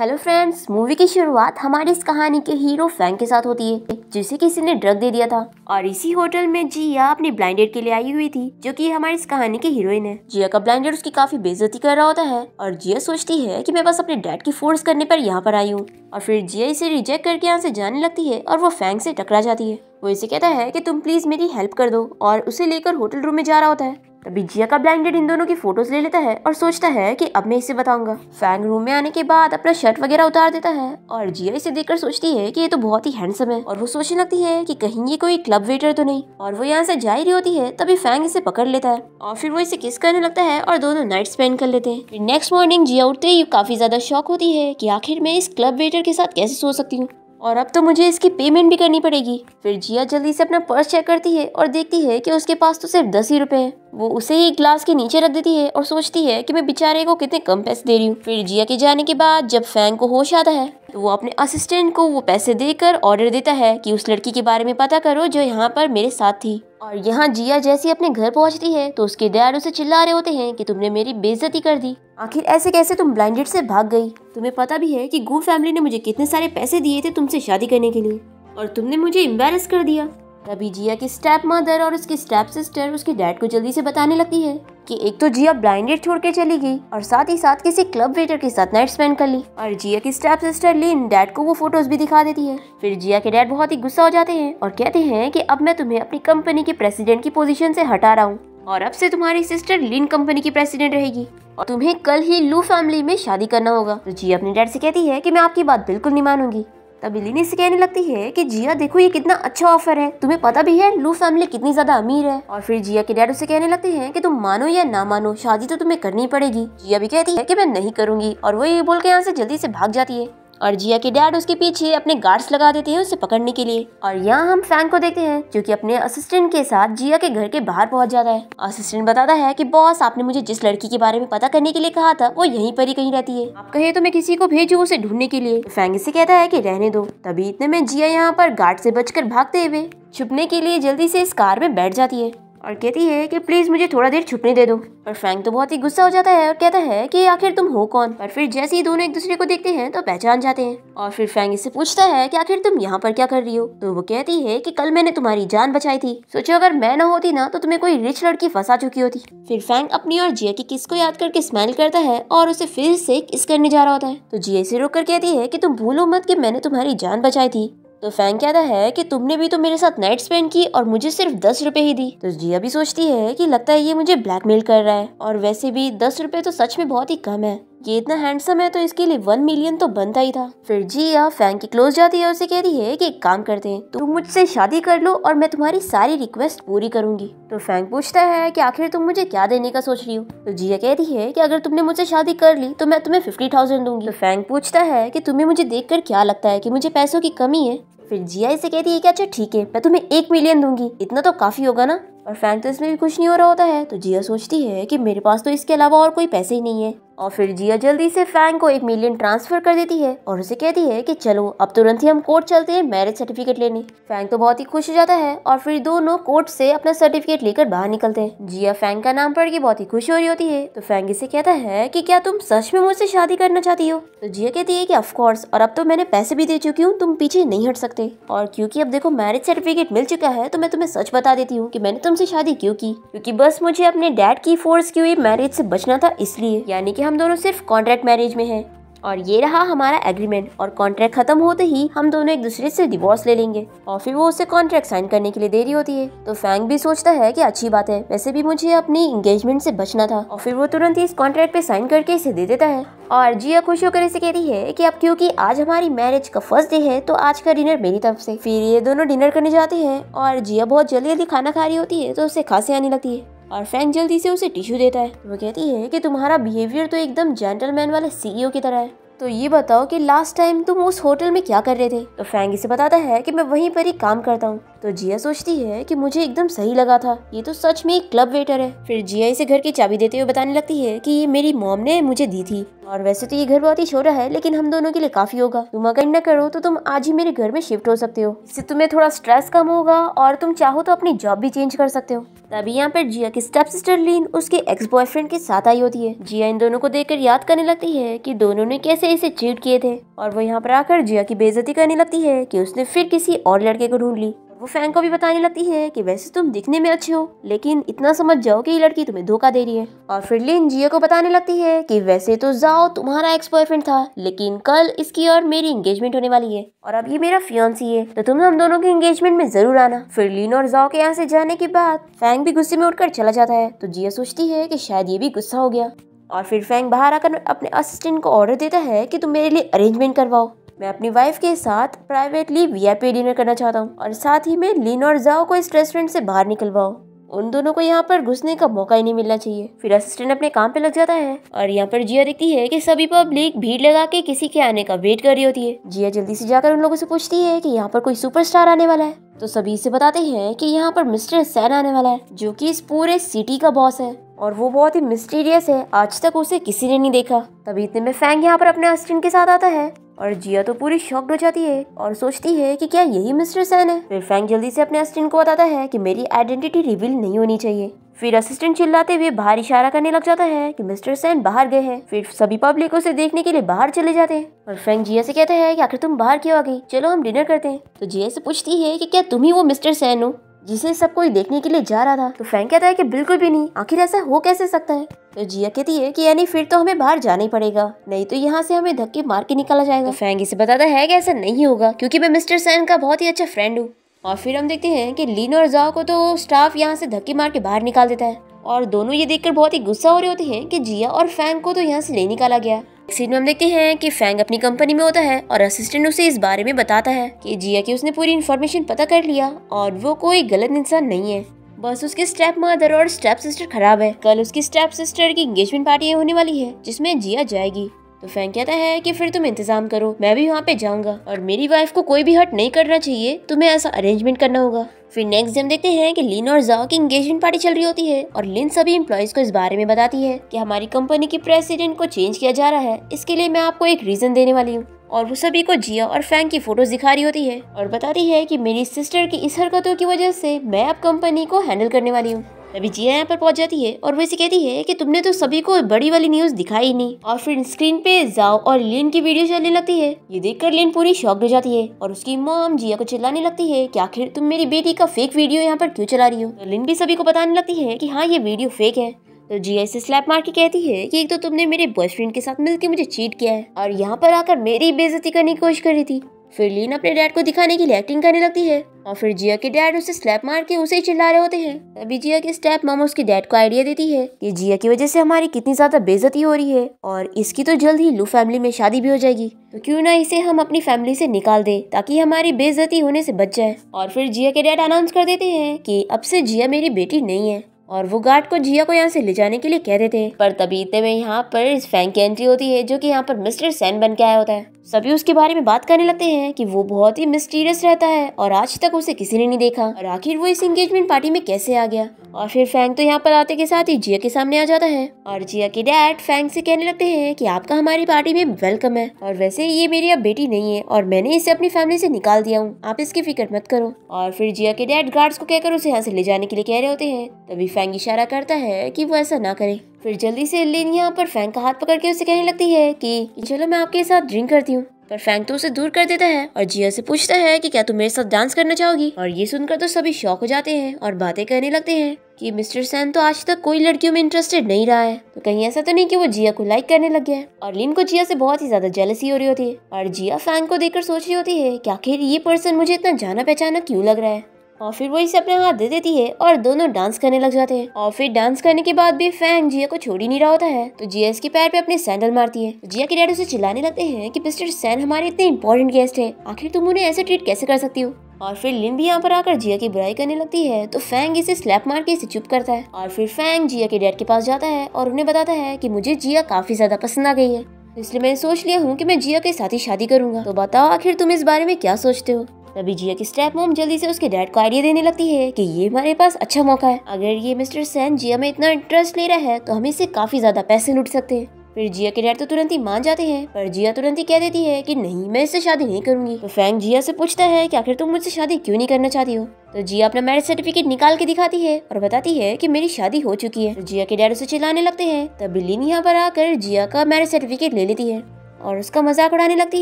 hello friends movie की शुरुआत हमारी इस कहानी के हीरो फैंग के साथ होती है जिसे किसी ने ड्रग दे दिया था और इसी होटल में जिया अपने ब्लाइंडेड के लिए आई हुई थी जो कि हमारी इस कहानी की हीरोइन है जिया का ब्लाइंडेड उसकी काफी बेजती कर रहा होता है और जिया सोचती है कि मैं बस अपने डैड की फोर्स करने पर यहाँ पर आई हूँ और फिर जिया इसे रिजेक्ट करके यहाँ से जाने लगती है और वो फैंग से टकरा जाती है वो इसे कहता है कि तुम प्लीज मेरी हेल्प कर दो और उसे लेकर होटल रूम में जा रहा होता है तभी जिया का ब्लाइंडेड इन दोनों की फोटोज ले लेता है और सोचता है कि अब मैं इसे बताऊंगा फैंग रूम में आने के बाद अपना शर्ट वगैरह उतार देता है और जिया इसे देखकर सोचती है कि ये तो बहुत ही हैंडसम है और वो सोचने लगती है कि कहीं ये कोई क्लब वेटर तो नहीं और वो यहाँ से जा ही रही होती है तभी फैंग इसे पकड़ लेता है और फिर वो इसे किस करने लगता है और दोनों नाइट स्पेंड कर लेते हैं नेक्स्ट मॉर्निंग जिया उठते ही काफी ज्यादा शौक होती है की आखिर मैं इस क्लब वेटर के साथ कैसे सो सकती हूँ और अब तो मुझे इसकी पेमेंट भी करनी पड़ेगी फिर जिया जल्दी से अपना पर्स चेक करती है और देखती है कि उसके पास तो सिर्फ दस ही रुपए हैं वो उसे ही ग्लास के नीचे रख देती है और सोचती है कि मैं बेचारे को कितने कम पैसे दे रही हूँ फिर जिया के जाने के बाद जब फैंग को होश आता है तो वो अपने असिस्टेंट को वो पैसे देकर ऑर्डर देता है कि उस लड़की के बारे में पता करो जो यहाँ पर मेरे साथ थी और यहाँ जिया जैसी अपने घर पहुँचती है तो उसके डैड उसे चिल्ला रहे होते हैं कि तुमने मेरी बेइज्जती कर दी आखिर ऐसे कैसे तुम ब्लाइंडेड से भाग गई तुम्हें पता भी है कि गो फैमिली ने मुझे कितने सारे पैसे दिए थे तुमसे शादी करने के लिए और तुमने मुझे एम्बेरस कर दिया तभी जिया की स्टेप मदर और उसकी स्टेप सिस्टर उसके डैड को जल्दी से बताने लगती है कि एक तो जिया ब्लाइंडेड छोड़ के चली गई और साथ ही साथ किसी क्लब वेटर के साथ नाइट स्पेंड कर ली और जिया की स्टेप सिस्टर लिन डैड को वो फोटोज भी दिखा देती है फिर जिया के डैड बहुत ही गुस्सा हो जाते हैं और कहते हैं की अब मैं तुम्हें अपनी कंपनी के प्रेसिडेंट की पोजिशन ऐसी हटा रहा हूँ और अब से तुम्हारी सिस्टर लिन कंपनी की प्रेसिडेंट रहेगी और तुम्हें कल ही लू फैमिली में शादी करना होगा तो जिया अपने डैड से कहती है कि मैं आपकी बात बिल्कुल नहीं मानूंगी तब बिली ने इसे कहने लगती है कि जिया देखो ये कितना अच्छा ऑफर है तुम्हें पता भी है लू फैमिली कितनी ज्यादा अमीर है और फिर जिया के डैड उसे कहने लगते हैं कि तुम मानो या ना मानो शादी तो तुम्हें करनी पड़ेगी जिया भी कहती है कि मैं नहीं करूंगी और वो ये बोल के यहाँ से जल्दी से भाग जाती है और जिया के डैड उसके पीछे अपने गार्ड्स लगा देते हैं उसे पकड़ने के लिए और यहाँ हम फैंक को देखते हैं जो कि अपने असिस्टेंट के साथ जिया के घर के बाहर पहुंच जाता है असिस्टेंट बताता है कि बॉस आपने मुझे जिस लड़की के बारे में पता करने के लिए कहा था वो यहीं पर ही कहीं रहती है आप कहे तो मैं किसी को भेजू उसे ढूंढने के लिए फैंग तो इसे कहता है की रहने दो तभी इतने में जिया यहाँ पर गार्ड से बचकर भागते हुए छुपने के लिए जल्दी से इस कार में बैठ जाती है और कहती है कि प्लीज़ मुझे थोड़ा देर छुपने दे दो पर फ्रैंक तो बहुत ही गुस्सा हो जाता है और कहता है कि आखिर तुम हो कौन पर फिर जैसे ही दोनों एक दूसरे को देखते हैं तो पहचान जाते हैं और फिर फ्रैंक इससे पूछता है कि आखिर तुम यहाँ पर क्या कर रही हो तो वो कहती है कि कल मैंने तुम्हारी जान बचाई थी सोचो अगर मैं ना होती ना तो तुम्हें कोई रिच लड़की फंसा चुकी होती फिर फ्रैंक अपनी और जिया की किस को याद करके स्माइल करता है और उसे फिर से किस करने जा रहा होता है तो जिया इसे रोक कर कहती है की तुम भूलो मत की मैंने तुम्हारी जान बचाई थी तो फैंग कहता है कि तुमने भी तो मेरे साथ नाइट स्पेंड की और मुझे सिर्फ दस रुपए ही दी तो जिया भी सोचती है कि लगता है ये मुझे ब्लैकमेल कर रहा है और वैसे भी दस रुपए तो सच में बहुत ही कम है ये इतना हैंडसम है तो इसके लिए वन मिलियन तो बनता ही था फिर जिया फैंग की क्लोज जाती है और उसे कहती है कि एक काम करते हैं तुम मुझसे शादी कर लो और मैं तुम्हारी सारी रिक्वेस्ट पूरी करूंगी तो फैंग पूछता है कि आखिर तुम मुझे क्या देने का सोच रही हो तो जिया कहती है कि अगर तुमने मुझसे शादी कर ली तो मैं तुम्हें फिफ्टी थाउजेंड दूंगी तो फैंग पूछता है की तुम्हें मुझे देख क्या लगता है की मुझे पैसों की कमी है फिर जिया इसे कहती है कि अच्छा ठीक है मैं तुम्हें एक मिलियन दूंगी इतना तो काफी होगा ना और फैंक तो इसमें भी कुछ नहीं हो रहा होता है तो जिया सोचती है कि मेरे पास तो इसके अलावा और कोई पैसे ही नहीं है और फिर जिया जल्दी से फैंग को एक मिलियन ट्रांसफर कर देती है और उसे कहती है कि चलो अब तुरंत ही हम कोर्ट चलते हैं मैरिज सर्टिफिकेट लेने फैंग तो बहुत ही खुश हो जाता है और फिर दोनों कोर्ट से अपना सर्टिफिकेट लेकर बाहर निकलते हैं जिया फैंग का नाम पढ़ के बहुत ही खुश हो रही होती है तो फैंग इसे कहता है की क्या तुम सच में मुझसे शादी करना चाहती हो तो जिया कहती है की ऑफकोर्स और अब तो मैंने पैसे भी दे चुकी हूँ तुम पीछे नहीं हट सकते और क्यूँकी अब देखो मैरिज सर्टिफिकेट मिल चुका है तो मैं तुम्हें सच बता देती हूँ की मैंने तुमसे शादी क्यों की क्यूँकी बस मुझे अपने डैड की फोर्स की हुई मैरिज से बचना था इसलिए यानी की हम हम दोनों सिर्फ कॉन्ट्रैक्ट मैरिज में हैं और ये रहा हमारा एग्रीमेंट और कॉन्ट्रैक्ट खत्म होते ही हम दोनों एक दूसरे से डिवोर्स ले लेंगे और फिर वो उसे कॉन्ट्रैक्ट साइन करने के लिए दे रही होती है तो फैंग भी सोचता है कि अच्छी बात है वैसे भी मुझे अपनी इंगेजमेंट से बचना था और फिर वो तुरंत ही इस कॉन्ट्रैक्ट पे साइन करके इसे दे देता है और जिया खुश होकर इसे कहती है कि अब क्योंकि आज हमारी मैरिज का फर्स्ट डे है तो आज का डिनर मेरी तरफ से फिर ये दोनों डिनर करने जाते हैं और जिया बहुत जल्दी जल्दी खाना खा रही होती है तो उसे खांसी आने लगती है और फ्रेंक जल्दी से उसे टिश्यू देता है वो कहती है कि तुम्हारा बिहेवियर तो एकदम जेंटलमैन वाले सीईओ की तरह है तो ये बताओ कि लास्ट टाइम तुम उस होटल में क्या कर रहे थे तो फ्रेंक इसे बताता है कि मैं वहीं पर ही काम करता हूँ तो जिया सोचती है कि मुझे एकदम सही लगा था ये तो सच में एक क्लब वेटर है फिर जिया इसे घर की चाबी देते हुए बताने लगती है कि ये मेरी मॉम ने मुझे दी थी और वैसे तो ये घर बहुत ही छोटा है लेकिन हम दोनों के लिए काफी होगा तुम अगर न करो तो तुम आज ही मेरे घर में शिफ्ट हो सकते हो इससे तुम्हें थोड़ा स्ट्रेस कम होगा और तुम चाहो तो अपनी जॉब भी चेंज कर सकते हो तभी यहाँ पर जिया की स्टेप सिस्टर लीन उसके एक्स बॉयफ्रेंड के साथ आई होती है जिया इन दोनों को देखकर याद करने लगती है कि दोनों ने कैसे इसे चीट किए थे और वो यहाँ पर आकर जिया की बेजती करने लगती है कि उसने फिर किसी और लड़के को ढूंढ ली वो फैन को भी बताने लगती है कि वैसे तुम दिखने में अच्छे हो लेकिन इतना समझ जाओ कि ये लड़की तुम्हें धोखा दे रही है और फिर लिन जिया को बताने लगती है कि वैसे तो जाओ तुम्हारा एक्स बॉयफ्रेंड था लेकिन कल इसकी और मेरी एंगेजमेंट होने वाली है और अब ये मेरा फियोन्सी है तो तुम हम दोनों के एंगेजमेंट में जरूर आना फिर लीन और जाओ के यहाँ से जाने के बाद फैंग भी गुस्से में उठकर चला जाता है तो जिया सोचती है की शायद ये भी गुस्सा हो गया और फिर फैंग बाहर आकर अपने असिस्टेंट को ऑर्डर देता है कि तुम मेरे लिए अरेंजमेंट करवाओ मैं अपनी वाइफ के साथ प्राइवेटली वीआईपी डिनर करना चाहता हूँ और साथ ही में लिन और जाओ को इस रेस्टोरेंट से बाहर निकलवाओ उन दोनों को यहाँ पर घुसने का मौका ही नहीं मिलना चाहिए फिर असिस्टेंट अपने काम पे लग जाता है और यहाँ पर जिया देखती है कि सभी पब्लिक भीड़ लगा के किसी के आने का वेट कर रही होती है जिया जल्दी से जाकर उन लोगों से पूछती है कि यहाँ पर कोई सुपरस्टार आने वाला है तो सभी इसे बताते हैं कि यहाँ पर मिस्टर सैन आने वाला है जो की इस पूरे सिटी का बॉस है और वो बहुत ही मिस्टीरियस है आज तक उसे किसी ने नहीं देखा तभी इतने में फैंग यहाँ पर अपने असिस्टेंट के साथ आता है और जिया तो पूरी शॉक हो जाती है और सोचती है कि क्या यही मिस्टर सैन है फिर फैंक जल्दी से अपने असिस्टेंट को बताता है कि मेरी आइडेंटिटी रिवील नहीं होनी चाहिए फिर असिस्टेंट चिल्लाते हुए बाहर इशारा करने लग जाता है कि मिस्टर सैन बाहर गए हैं फिर सभी पब्लिक उसे देखने के लिए बाहर चले जाते हैं और फ्रैंक जिया से कहता है कि आखिर तुम बाहर क्यों आ गई चलो हम डिनर करते हैं तो जिया से पूछती है कि क्या तुम ही वो मिस्टर सैन हो जिसे सब कोई देखने के लिए जा रहा था तो फैंक कहता है कि बिल्कुल भी नहीं आखिर ऐसा हो कैसे सकता है तो जिया कहती है कि यानी फिर तो हमें बाहर जाना ही पड़ेगा नहीं तो यहाँ से हमें धक्के मार के निकाला जाएगा तो फैंग इसे बताता है कि ऐसा नहीं होगा क्योंकि मैं मिस्टर सैन का बहुत ही अच्छा फ्रेंड हूँ और फिर हम देखते हैं कि लीन और जाओ को तो स्टाफ यहाँ से धक्के मार के बाहर निकाल देता है और दोनों ये देखकर बहुत ही गुस्सा हो रहे होते हैं कि जिया और फैंग को तो यहाँ से ले निकाला गया सीन में हम देखते हैं कि फैंग अपनी कंपनी में होता है और असिस्टेंट उसे इस बारे में बताता है कि जिया की उसने पूरी इन्फॉर्मेशन पता कर लिया और वो कोई गलत इंसान नहीं है बस उसकी स्टेप मदर और स्टेप सिस्टर खराब है कल उसकी स्टेप सिस्टर की एंगेजमेंट पार्टी होने वाली है जिसमें जिया जाएगी तो फैंक कहता है कि फिर तुम इंतजाम करो मैं भी वहाँ पे जाऊँगा और मेरी वाइफ को कोई भी हट नहीं करना चाहिए तुम्हें ऐसा अरेंजमेंट करना होगा फिर नेक्स्ट डे हम देखते हैं कि लिन और जाओ की एंगेजमेंट पार्टी चल रही होती है और लिन सभी इम्प्लॉयज को इस बारे में बताती है की हमारी कंपनी की प्रेसिडेंट को चेंज किया जा रहा है इसके लिए मैं आपको एक रीजन देने वाली हूँ और वो सभी को जिया और फैंक की फोटोज दिखा रही होती है और बताती है कि मेरी सिस्टर की इस हरकतों की वजह से मैं अब कंपनी को हैंडल करने वाली हूँ तभी जिया यहाँ पर पहुंच जाती है और वो इसे कहती है कि तुमने तो सभी को बड़ी वाली न्यूज दिखाई नहीं और फिर स्क्रीन पे जाओ और लिन की वीडियो चलने लगती है ये देखकर लिन पूरी शॉक हो जाती है और उसकी मोम जिया को चिल्लाने लगती है कि आखिर तुम मेरी बेटी का फेक वीडियो यहाँ पर क्यों चला रही हो तो लिन भी सभी को बताने लगती है की हाँ ये वीडियो फेक है तो जिया इसे स्लैप मार के कहती है कि एक तो तुमने मेरे बॉयफ्रेंड के साथ मिलकर मुझे चीट किया है और यहाँ पर आकर मेरी बेजती करने की कोशिश कर रही थी फिर लीन अपने डैड को दिखाने के लिए एक्टिंग करने लगती है और फिर जिया के डैड उसे स्लैप मार के उसे ही चिल्ला रहे होते हैं तभी जिया के स्टेप मामा उसके डैड को आइडिया देती है कि जिया की वजह से हमारी कितनी ज्यादा बेजती हो रही है और इसकी तो जल्द ही लू फैमिली में शादी भी हो जाएगी तो क्यों ना इसे हम अपनी फैमिली से निकाल दे ताकि हमारी बेजती होने से बच जाए और फिर जिया के डैड अनाउंस कर देते हैं की अब से जिया मेरी बेटी नहीं है और वो गार्ड को जिया को यहाँ से ले जाने के लिए कहते थे पर तभी इतने में यहाँ पर फैंक की एंट्री होती है जो कि यहाँ पर मिस्टर सैन बन के आया होता है सभी उसके बारे में बात करने लगते हैं कि वो बहुत ही मिस्टीरियस रहता है और आज तक उसे किसी ने नहीं देखा और आखिर वो इस एंगेजमेंट पार्टी में कैसे आ गया और फिर फैंग तो यहाँ पर आते के साथ ही जिया के सामने आ जाता है और जिया के डैड फैंग से कहने लगते हैं कि आपका हमारी पार्टी में वेलकम है और वैसे ये मेरी अब बेटी नहीं है और मैंने इसे अपनी फैमिली से निकाल दिया हूँ आप इसकी फिक्र मत करो और फिर जिया के डैड गार्ड्स को कहकर उसे यहाँ से ले जाने के लिए कह रहे होते हैं तभी फैंग इशारा करता है की वो ऐसा ना करे फिर जल्दी से लिन यहाँ पर फैंक का हाथ पकड़ के उसे कहने लगती है कि चलो मैं आपके साथ ड्रिंक करती हूँ पर फैंक तो उसे दूर कर देता है और जिया से पूछता है कि क्या तुम मेरे साथ डांस करना चाहोगी और ये सुनकर तो सभी शौक हो जाते हैं और बातें करने लगते हैं कि मिस्टर सैन तो आज तक कोई लड़कियों में इंटरेस्टेड नहीं रहा है तो कहीं ऐसा तो नहीं कि वो जिया को लाइक करने लग गया है और लिन को जिया से बहुत ही ज्यादा जेलसी हो रही होती है और जिया फैंक को देखकर सोच रही होती है कि आखिर ये पर्सन मुझे इतना जाना पहचाना क्यों लग रहा है और फिर वो इसे अपने हाथ दे देती है और दोनों डांस करने लग जाते हैं और फिर डांस करने के बाद भी फैंग जिया को छोड़ ही नहीं रहा होता है तो जिया इसके पैर पे अपने सैंडल मारती है जिया के डैड उसे चिल्लाने लगते हैं कि मिस्टर सैन हमारे इतने इंपॉर्टेंट गेस्ट है आखिर तुम उन्हें ऐसे ट्रीट कैसे कर सकती हो और फिर लिन भी यहाँ पर आकर जिया की बुराई करने लगती है तो फैंग इसे स्लैप मार के इसे चुप करता है और फिर फैंग जिया के डैड के पास जाता है और उन्हें बताता है की मुझे जिया काफी ज्यादा पसंद आ गई है इसलिए मैंने सोच लिया हूँ कि मैं जिया के साथ ही शादी करूंगा तो बताओ आखिर तुम इस बारे में क्या सोचते हो तभी जिया की स्टेप मोम जल्दी से उसके डैड को आइडिया देने लगती है कि ये हमारे पास अच्छा मौका है अगर ये मिस्टर सैन जिया में इतना इंटरेस्ट ले रहा है तो हम इससे काफी ज्यादा पैसे लुट सकते हैं फिर जिया के डैड तो तुरंत ही मान जाते हैं पर जिया तुरंत ही कह देती है कि नहीं मैं इससे शादी नहीं करूंगी तो फैंग जिया से पूछता है कि आखिर तुम मुझसे शादी क्यों नहीं करना चाहती हो तो जिया अपना मैरिज सर्टिफिकेट निकाल के दिखाती है और बताती है कि मेरी शादी हो चुकी है तो जिया के डैड उसे चिल्लाने लगते हैं तब बिल्ली यहाँ पर आकर जिया का मैरिज सर्टिफिकेट ले लेती है और उसका मजाक उड़ाने लगती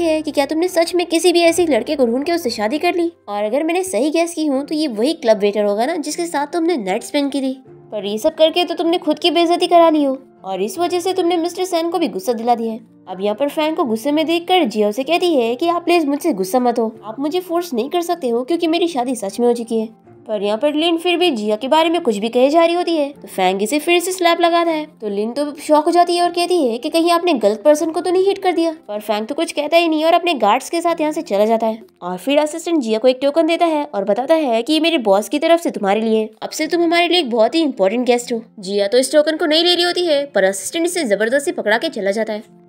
है कि क्या तुमने सच में किसी भी ऐसी लड़के को ढूंढ के उससे शादी कर ली और अगर मैंने सही गैस की हूँ तो ये वही क्लब वेटर होगा ना जिसके साथ तुमने नाइट स्पेंड की थी पर ये सब करके तो तुमने खुद की बेजती करा ली हो और इस वजह से तुमने मिस्टर सैन को भी गुस्सा दिला दिया है अब यहाँ पर फैन को गुस्से में देख कर जियो से कहती है की आप प्लीज मुझसे गुस्सा मत हो आप मुझे फोर्स नहीं कर सकते हो क्यूँकी मेरी शादी सच में हो चुकी है पर यहाँ पर लिन फिर भी जिया के बारे में कुछ भी कहे जा रही होती है तो फैंग इसे फिर से स्लैप लगाता है तो लिन तो शौक हो जाती है और कहती है की कहीं आपने गलत पर्सन को तो नहीं हिट कर दिया पर फैंग तो कुछ कहता ही नहीं और अपने गार्ड्स के साथ यहाँ से चला जाता है और फिर असिस्टेंट जिया को एक टोकन देता है और बताता है की मेरे बॉस की तरफ से तुम्हारे लिए अब से तुम हमारे लिए एक बहुत ही इंपॉर्टेंट गेस्ट हो जिया तो इस टोकन को नहीं ले रही होती है पर असिस्टेंट इसे जबरदस्ती पकड़ा के चला जाता है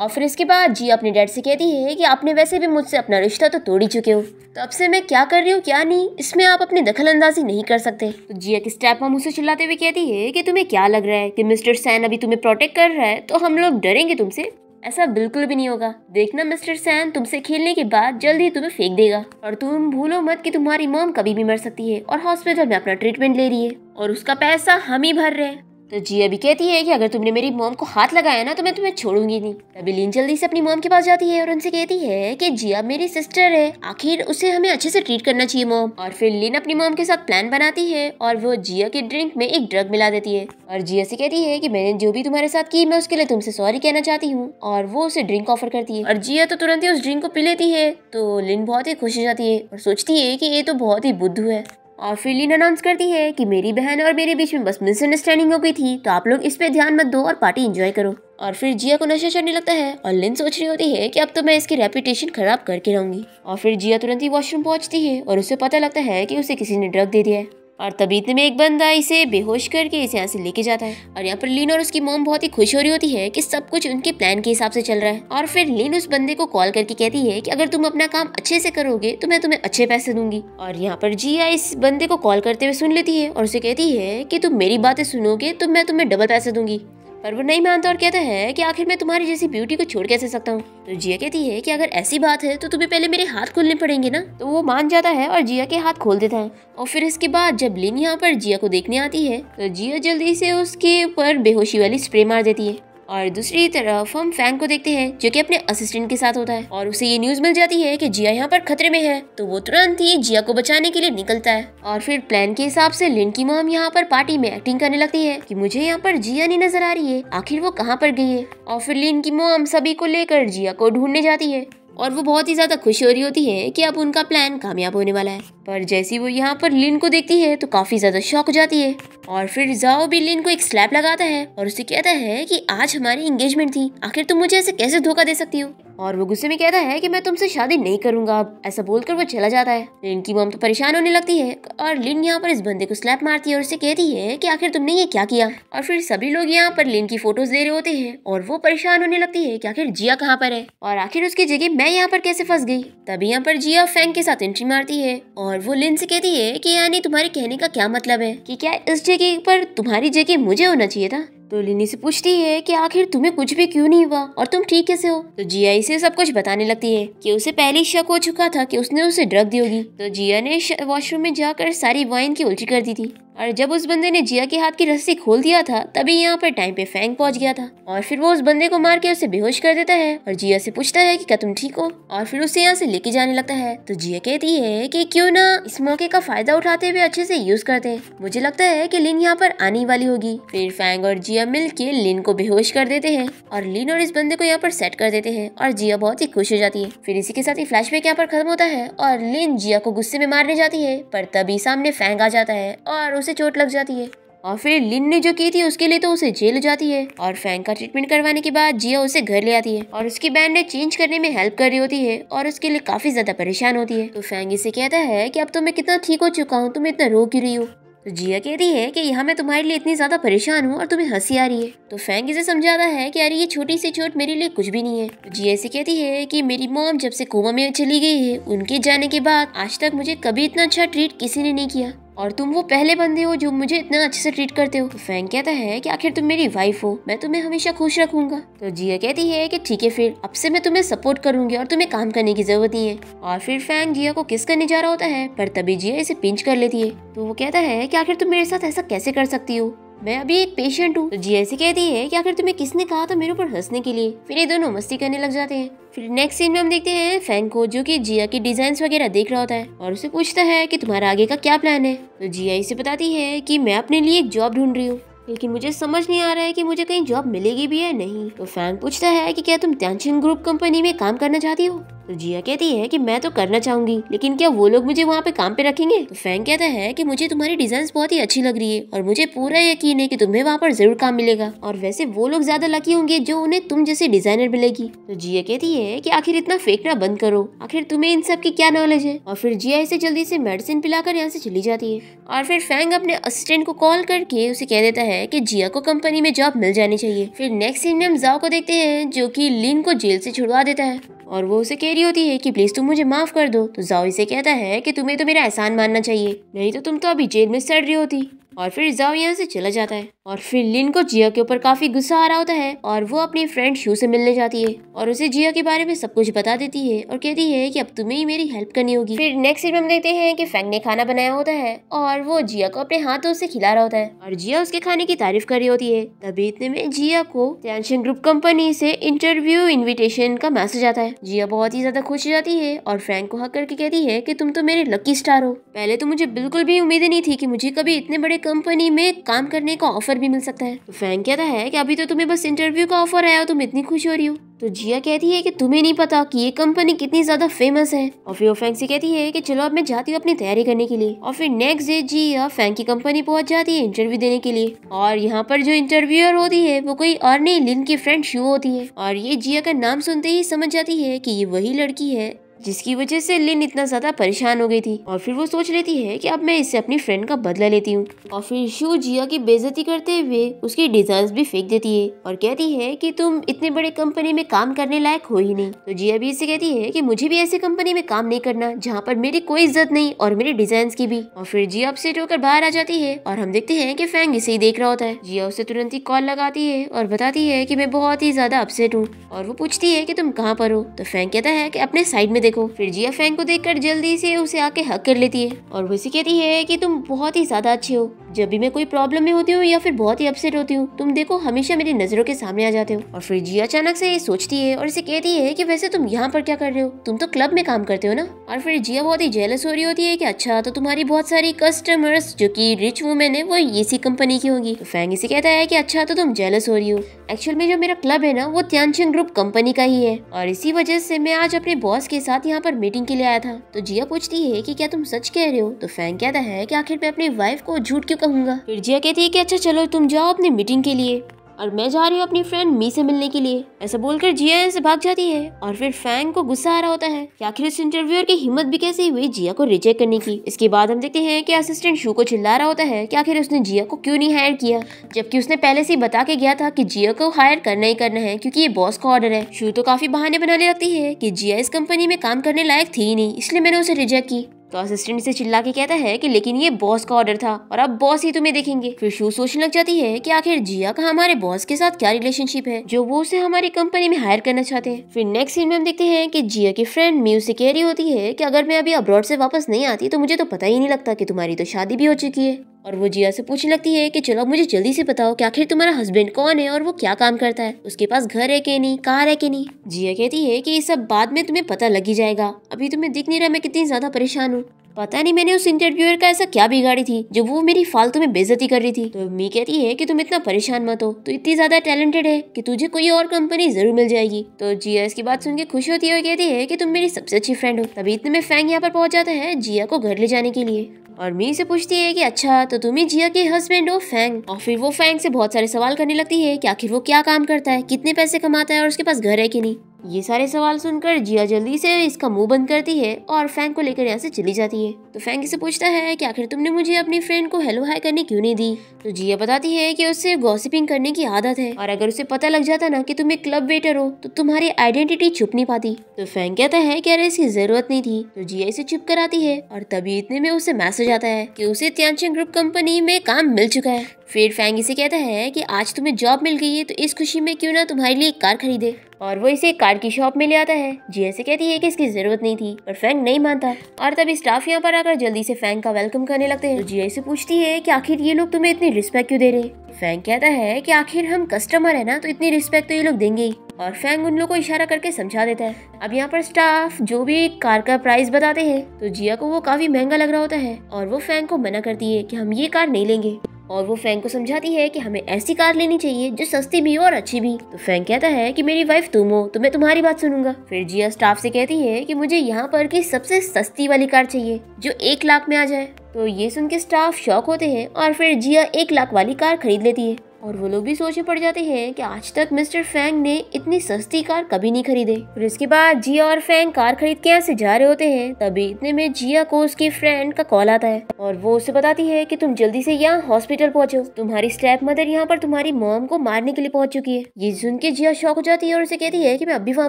और फिर इसके बाद जी अपने डैड से कहती है कि आपने वैसे भी मुझसे अपना रिश्ता तो तोड़ ही चुके हो तो अब से मैं क्या कर रही हूँ क्या नहीं इसमें आप अपनी दखल अंदाजी नहीं कर सकते तो जिया की स्टेप मम उसे चिल्लाते हुए कहती है कि तुम्हें क्या लग रहा है कि मिस्टर सैन अभी तुम्हें प्रोटेक्ट कर रहा है तो हम लोग डरेंगे तुमसे ऐसा बिल्कुल भी नहीं होगा देखना मिस्टर सैन तुमसे खेलने के बाद जल्द ही तुम्हें फेंक देगा और तुम भूलो मत कि तुम्हारी मॉम कभी भी मर सकती है और हॉस्पिटल में अपना ट्रीटमेंट ले रही है और उसका पैसा हम ही भर रहे हैं तो जिया भी कहती है कि अगर तुमने मेरी मोम को हाथ लगाया ना तो मैं तुम्हें छोड़ूंगी नहीं एबिलीन जल्दी से अपनी मोम के पास जाती है और उनसे कहती है कि जिया मेरी सिस्टर है आखिर उसे हमें अच्छे से ट्रीट करना चाहिए मोम और फिर लिन अपनी मोम के साथ प्लान बनाती है और वो जिया के ड्रिंक में एक ड्रग मिला देती है और जिया से कहती है की मैंने जो भी तुम्हारे साथ की मैं उसके लिए तुमसे सॉरी कहना चाहती हूँ और वो उसे ड्रिंक ऑफर करती है और जिया तो तुरंत ही उस ड्रिंक को पी लेती है तो लिन बहुत ही खुश हो जाती है और सोचती है की ये तो बहुत ही बुद्धू है और फिर लीन अनाउंस करती है कि मेरी बहन और मेरे बीच में बस मिसअंडरस्टैंडिंग हो गई थी तो आप लोग इस पर ध्यान मत दो और पार्टी इंजॉय करो और फिर जिया को नशा चढ़ने लगता है और लिन सोच रही होती है कि अब तो मैं इसकी रेपुटेशन खराब करके रहूंगी और फिर जिया तुरंत ही वॉशरूम पहुंचती है और उसे पता लगता है कि उसे किसी ने ड्रग दे दिया है और तभी में एक बंदा इसे बेहोश करके इसे यहाँ से लेके जाता है और यहाँ पर लीन और उसकी मोम बहुत ही खुश हो रही होती है कि सब कुछ उनके प्लान के हिसाब से चल रहा है और फिर लीन उस बंदे को कॉल करके कहती है कि अगर तुम अपना काम अच्छे से करोगे तो मैं तुम्हें अच्छे पैसे दूंगी और यहाँ पर जिया इस बंदे को कॉल करते हुए सुन लेती है और उसे कहती है की तुम मेरी बातें सुनोगे तो मैं तुम्हें डबल पैसे दूंगी पर वो नहीं मानता और कहता है कि आखिर मैं तुम्हारी जैसी ब्यूटी को छोड़ कैसे सकता हूँ तो जिया कहती है कि अगर ऐसी बात है तो तुम्हें पहले मेरे हाथ खोलने पड़ेंगे ना तो वो मान जाता है और जिया के हाथ खोल देता है और फिर इसके बाद जब लिन यहाँ पर जिया को देखने आती है तो जिया जल्दी से उसके ऊपर बेहोशी वाली स्प्रे मार देती है और दूसरी तरफ हम फैंग को देखते हैं जो कि अपने असिस्टेंट के साथ होता है और उसे ये न्यूज मिल जाती है कि जिया यहाँ पर खतरे में है तो वो तुरंत ही जिया को बचाने के लिए निकलता है और फिर प्लान के हिसाब से लिन की मॉम यहाँ पर पार्टी में एक्टिंग करने लगती है कि मुझे यहाँ पर जिया नहीं नजर आ रही है आखिर वो कहाँ पर गई है और फिर लिन की मॉम सभी को लेकर जिया को ढूंढने जाती है और वो बहुत ही ज्यादा खुशी हो रही होती है कि अब उनका प्लान कामयाब होने वाला है पर जैसी वो यहाँ पर लिन को देखती है तो काफी ज्यादा शौक जाती है और फिर जाओ लिन को एक स्लैप लगाता है और उसे कहता है कि आज हमारी इंगेजमेंट थी आखिर तुम मुझे ऐसे कैसे धोखा दे सकती हो और वो गुस्से में कहता है कि मैं तुमसे शादी नहीं करूंगा अब ऐसा बोलकर वो चला जाता है लिन की मोम तो परेशान होने लगती है और लिन यहाँ पर इस बंदे को स्लैप मारती है और उसे कहती है कि आखिर तुमने ये क्या किया और फिर सभी लोग यहाँ पर लिन की फोटोज दे रहे होते हैं और वो परेशान होने लगती है की आखिर जिया कहाँ पर है और आखिर उसकी जगह मैं यहाँ पर कैसे फंस गई तभी यहाँ पर जिया फैंक के साथ एंट्री मारती है और वो लिन से कहती है की यानी तुम्हारे कहने का क्या मतलब है की क्या इस जगह पर तुम्हारी जगह मुझे होना चाहिए था तो लिनी से पूछती है कि आखिर तुम्हें कुछ भी क्यों नहीं हुआ और तुम ठीक कैसे हो तो जिया इसे सब कुछ बताने लगती है कि उसे पहले शक हो चुका था कि उसने उसे ड्रग दी होगी तो जिया ने वॉशरूम में जाकर सारी वाइन की उल्टी कर दी थी और जब उस बंदे ने जिया के हाथ की रस्सी खोल दिया था तभी यहाँ पर टाइम पे फैंग पहुँच गया था और फिर वो उस बंदे को मार के उसे बेहोश कर देता है और जिया से पूछता है कि क्या तुम ठीक हो और फिर उसे यहाँ से लेके जाने लगता है तो जिया कहती है कि क्यों ना इस मौके का फायदा उठाते हुए अच्छे से यूज करते मुझे लगता है की लिन यहाँ पर आने वाली होगी फिर फैंग और जिया जिया मिल के लिन को बेहोश कर देते हैं और लिन और इस बंदे को यहाँ पर सेट कर देते हैं और जिया बहुत ही खुश हो जाती है फिर इसी के साथ ही फ्लैश बैक यहाँ पर खत्म होता है और लिन जिया को गुस्से में मारने जाती है पर तभी सामने फैंग आ जाता है और उसे चोट लग जाती है और फिर लिन ने जो की थी उसके लिए तो उसे जेल जाती है और फैंग का ट्रीटमेंट करवाने के बाद जिया उसे घर ले आती है और उसकी बैंड ने चेंज करने में हेल्प कर रही होती है और उसके लिए काफी ज्यादा परेशान होती है तो फैंग इसे कहता है कि अब तो मैं कितना ठीक हो चुका हूँ तुम इतना रो क्यों रही हो तो जिया कहती है कि यहाँ मैं तुम्हारे लिए इतनी ज़्यादा परेशान हूँ और तुम्हें हंसी आ रही है तो फैंग इसे समझाता है कि अरे ये छोटी सी चोट मेरे लिए कुछ भी नहीं है तो जिया इसे कहती है कि मेरी मोम जब से कोमा में चली गई है उनके जाने के बाद आज तक मुझे कभी इतना अच्छा ट्रीट किसी ने नहीं किया और तुम वो पहले बंदे हो जो मुझे इतना अच्छे से ट्रीट करते हो तो फैंग कहता है कि आखिर तुम मेरी वाइफ हो मैं तुम्हें हमेशा खुश रखूंगा तो जिया कहती है कि ठीक है फिर अब से मैं तुम्हें सपोर्ट करूंगी और तुम्हें काम करने की जरूरत नहीं है और फिर फैंग जिया को किस करने जा रहा होता है पर तभी जिया इसे पिंच कर लेती है तो वो कहता है की आखिर तुम मेरे साथ ऐसा कैसे कर सकती हो मैं अभी एक पेशेंट हूँ तो ऐसी कहती है कि आखिर तुम्हें किसने कहा था मेरे ऊपर हंसने के लिए फिर ये दोनों मस्ती करने लग जाते हैं फिर नेक्स्ट सीन में हम देखते हैं फैन को जो कि जिया की डिजाइन वगैरह देख रहा होता है और उसे पूछता है कि तुम्हारा आगे का क्या प्लान है तो जिया इसे बताती है कि मैं अपने लिए एक जॉब ढूंढ रही हूँ लेकिन मुझे समझ नहीं आ रहा है कि मुझे कहीं जॉब मिलेगी भी या नहीं तो फैन पूछता है कि क्या तुम टैंशन ग्रुप कंपनी में काम करना चाहती हो तो जिया कहती है कि मैं तो करना चाहूंगी लेकिन क्या वो लोग मुझे वहाँ पे काम पे रखेंगे तो फैंग कहता है कि मुझे तुम्हारी डिजाइन बहुत ही अच्छी लग रही है और मुझे पूरा यकीन है कि तुम्हें वहाँ पर जरूर काम मिलेगा और वैसे वो लोग ज्यादा लकी होंगे जो उन्हें तुम जैसे डिजाइनर मिलेगी तो जिया कहती है की आखिर इतना फेंकना बंद करो आखिर तुम्हें इन सब की क्या नॉलेज है और फिर जिया इसे जल्दी से मेडिसिन पिलाकर यहाँ से चली जाती है और फिर फैंग अपने असिस्टेंट को कॉल करके उसे कह देता है की जिया को कंपनी में जॉब मिल जानी चाहिए फिर नेक्स्ट सीन में हम जाओ को देखते हैं जो की लिन को जेल से छुड़वा देता है और वो उसे कह रही होती है कि प्लीज तुम मुझे माफ कर दो तो जाओ इसे कहता है कि तुम्हें तो मेरा एहसान मानना चाहिए नहीं तो तुम तो अभी जेल में सड़ रही होती और फिर जाओ यहाँ से चला जाता है और फिर लिन को जिया के ऊपर काफी गुस्सा आ रहा होता है और वो अपनी फ्रेंड शू से मिलने जाती है और उसे जिया के बारे में सब कुछ बता देती है और कहती है कि अब तुम्हें ही मेरी हेल्प करनी होगी फिर नेक्स्ट सीन हम देखते हैं कि फैंग ने खाना बनाया होता है और वो जिया को अपने हाथों से खिला रहा होता है और जिया उसके खाने की तारीफ कर रही होती है तभी इतने में जिया को टेंशन ग्रुप कंपनी से इंटरव्यू इन्विटेशन का मैसेज आता है जिया बहुत ही ज्यादा खुश हो जाती है और फ्रेंक को हक करके कहती है की तुम तो मेरे लकी स्टार हो पहले तो मुझे बिल्कुल भी उम्मीद नहीं थी की मुझे कभी इतने बड़े कंपनी में काम करने का ऑफर ऑफर भी मिल सकता है फैंग कहता है कि अभी तो तुम्हें बस इंटरव्यू का ऑफर आया हो तुम इतनी खुश हो रही हो तो जिया कहती है कि तुम्हें नहीं पता कि ये कंपनी कितनी ज्यादा फेमस है और फिर वो फैंक से कहती है कि चलो अब मैं जाती हूँ अपनी तैयारी करने के लिए और फिर नेक्स्ट डे जिया फैंक की कंपनी पहुंच जाती है इंटरव्यू देने के लिए और यहाँ पर जो इंटरव्यूअर होती है वो कोई और नहीं लिन की फ्रेंड शू होती है और ये जिया का नाम सुनते ही समझ जाती है की ये वही लड़की है जिसकी वजह से लिन इतना ज़्यादा परेशान हो गई थी और फिर वो सोच लेती है कि अब मैं इससे अपनी फ्रेंड का बदला लेती हूँ और फिर शू जिया की बेजती करते हुए उसकी डिजाइन भी फेंक देती है और कहती है कि तुम इतने बड़े कंपनी में काम करने लायक हो ही नहीं तो जिया भी इससे कहती है कि मुझे भी ऐसी कंपनी में काम नहीं करना जहाँ पर मेरी कोई इज्जत नहीं और मेरी डिजाइन की भी और फिर जिया अपसेट होकर बाहर आ जाती है और हम देखते हैं की फैंग इसे ही देख रहा होता है जिया उसे तुरंत ही कॉल लगाती है और बताती है की मैं बहुत ही ज्यादा अपसेट हूँ और वो पूछती है की तुम कहाँ पर हो तो फैंग कहता है की अपने साइड में को फिर जिया फैंग को देखकर जल्दी से उसे आके हक कर लेती है और वो इसे कहती है कि तुम बहुत ही ज्यादा अच्छे हो जब भी मैं कोई प्रॉब्लम में होती हूँ या फिर बहुत ही अपसेट होती हूँ तुम देखो हमेशा मेरी नजरों के सामने आ जाते हो और फिर जिया अचानक से ये सोचती है और इसे कहती है कि वैसे तुम यहाँ पर क्या कर रहे हो तुम तो क्लब में काम करते हो ना और फिर जिया बहुत ही जेलस हो रही होती है कि अच्छा तो तुम्हारी बहुत सारी कस्टमर्स जो की रिच वुमेन है वो इसी कंपनी की होंगी तो फैंग इसे कहता है की अच्छा तो तुम जेलस हो रही हो एक्चुअल में जो मेरा क्लब है ना वो त्यानचंद ग्रुप कंपनी का ही है और इसी वजह से मैं आज अपने बॉस के साथ साथ यहाँ पर मीटिंग के लिए आया था तो जिया पूछती है कि क्या तुम सच कह रहे हो तो फैंक कहता है कि आखिर मैं अपनी वाइफ को झूठ क्यों कहूंगा फिर जिया कहती है कि अच्छा चलो तुम जाओ अपनी मीटिंग के लिए और मैं जा रही हूँ अपनी फ्रेंड मी से मिलने के लिए ऐसा बोलकर जिया यहाँ से भाग जाती है और फिर फैंग को गुस्सा आ रहा होता है कि आखिर इस इंटरव्यूअर की हिम्मत भी कैसे हुई जिया को रिजेक्ट करने की इसके बाद हम देखते हैं कि असिस्टेंट शू को चिल्ला रहा होता है कि आखिर उसने जिया को क्यों नहीं हायर किया जबकि उसने पहले से ही बता के गया था कि जिया को हायर करना ही करना है क्योंकि ये बॉस का ऑर्डर है शू तो काफी बहाने बनाने लगती है की जिया इस कंपनी में काम करने लायक थी ही नहीं इसलिए मैंने उसे रिजेक्ट की तो असिस्टेंट से चिल्ला के कहता है कि लेकिन ये बॉस का ऑर्डर था और अब बॉस ही तुम्हें देखेंगे फिर शू सोचने लग जाती है कि आखिर जिया का हमारे बॉस के साथ क्या रिलेशनशिप है जो वो उसे हमारी कंपनी में हायर करना चाहते हैं फिर नेक्स्ट सीन में हम देखते हैं कि जिया की फ्रेंड म्यू से कह रही होती है कि अगर मैं अभी अब्रॉड से वापस नहीं आती तो मुझे तो पता ही नहीं लगता की तुम्हारी तो शादी भी हो चुकी है और वो जिया से पूछने लगती है कि चलो मुझे जल्दी से बताओ कि आखिर तुम्हारा हस्बैंड कौन है और वो क्या काम करता है उसके पास घर है कि नहीं कार है कि नहीं जिया कहती है कि ये सब बाद में तुम्हें पता लग ही जाएगा अभी तुम्हें दिख नहीं रहा मैं कितनी ज्यादा परेशान हूँ पता नहीं मैंने उस इंटरव्यूअर का ऐसा क्या बिगाड़ी थी जो वो मेरी फालतू में बेजती कर रही थी तो मी कहती है कि तुम इतना परेशान मत हो तो इतनी ज्यादा टैलेंटेड है कि तुझे कोई और कंपनी जरूर मिल जाएगी तो जिया इसकी बात सुन के खुश होती है और कहती है कि तुम मेरी सबसे अच्छी फ्रेंड हो तभी इतने में फैंग यहाँ पर पहुंच जाता है जिया को घर ले जाने के लिए और मी से पूछती है कि अच्छा तो तुम ही जिया के हस्बैंड हो फैंग और फिर वो फैंग से बहुत सारे सवाल करने लगती है कि आखिर वो क्या काम करता है कितने पैसे कमाता है और उसके पास घर है कि नहीं ये सारे सवाल सुनकर जिया जल्दी से इसका मुंह बंद करती है और फैंक को लेकर यहाँ से चली जाती है तो फैंक इसे पूछता है कि आखिर तुमने मुझे अपनी फ्रेंड को हेलो हाई करने क्यों नहीं दी तो जिया बताती है कि उससे गॉसिपिंग करने की आदत है और अगर उसे पता लग जाता ना कि तुम एक क्लब वेटर हो तो तुम्हारी आइडेंटिटी छुप नहीं पाती तो फैंक कहता है की अरे इसकी जरूरत नहीं थी तो जिया इसे कर कराती है और तभी इतने में उसे मैसेज आता है की उसे त्यांग ग्रुप कंपनी में काम मिल चुका है फिर फैंग इसे कहता है कि आज तुम्हें जॉब मिल गई है तो इस खुशी में क्यों ना तुम्हारे लिए एक कार खरीदे और वो इसे कार की शॉप में ले आता है जिया से कहती है कि इसकी जरूरत नहीं थी पर फैंग नहीं मानता और तभी स्टाफ यहाँ पर आकर जल्दी से फैंग का वेलकम करने लगते हैं तो जिया इसे पूछती है कि आखिर ये लोग तुम्हें इतनी रिस्पेक्ट क्यों दे रहे फैंग कहता है कि आखिर हम कस्टमर है ना तो इतनी रिस्पेक्ट तो ये लोग देंगे और फैंग उन लोग को इशारा करके समझा देता है अब यहाँ पर स्टाफ जो भी कार का प्राइस बताते हैं तो जिया को वो काफी महंगा लग रहा होता है और वो फैंग को मना करती है कि हम ये कार नहीं लेंगे और वो फैंक को समझाती है कि हमें ऐसी कार लेनी चाहिए जो सस्ती भी और अच्छी भी तो फैंक कहता है कि मेरी वाइफ तुम हो तो मैं तुम्हारी बात सुनूंगा फिर जिया स्टाफ से कहती है कि मुझे यहाँ पर की सबसे सस्ती वाली कार चाहिए जो एक लाख में आ जाए तो ये सुन के स्टाफ शौक होते हैं और फिर जिया एक लाख वाली कार खरीद लेती है और वो लोग भी सोचे पड़ जाते हैं कि आज तक मिस्टर फैंग ने इतनी सस्ती कार कभी नहीं खरीदे फिर इसके बाद जिया और फैंग कार खरीद के यहाँ जा रहे होते हैं तभी इतने में जिया को उसके फ्रेंड का कॉल आता है और वो उसे बताती है कि तुम जल्दी से यहाँ हॉस्पिटल पहुँचो तुम्हारी स्टेप मदर यहाँ पर तुम्हारी मोम को मारने के लिए पहुंच चुकी है ये सुन के जिया शौक हो जाती है और उसे कहती है की मैं अभी वहाँ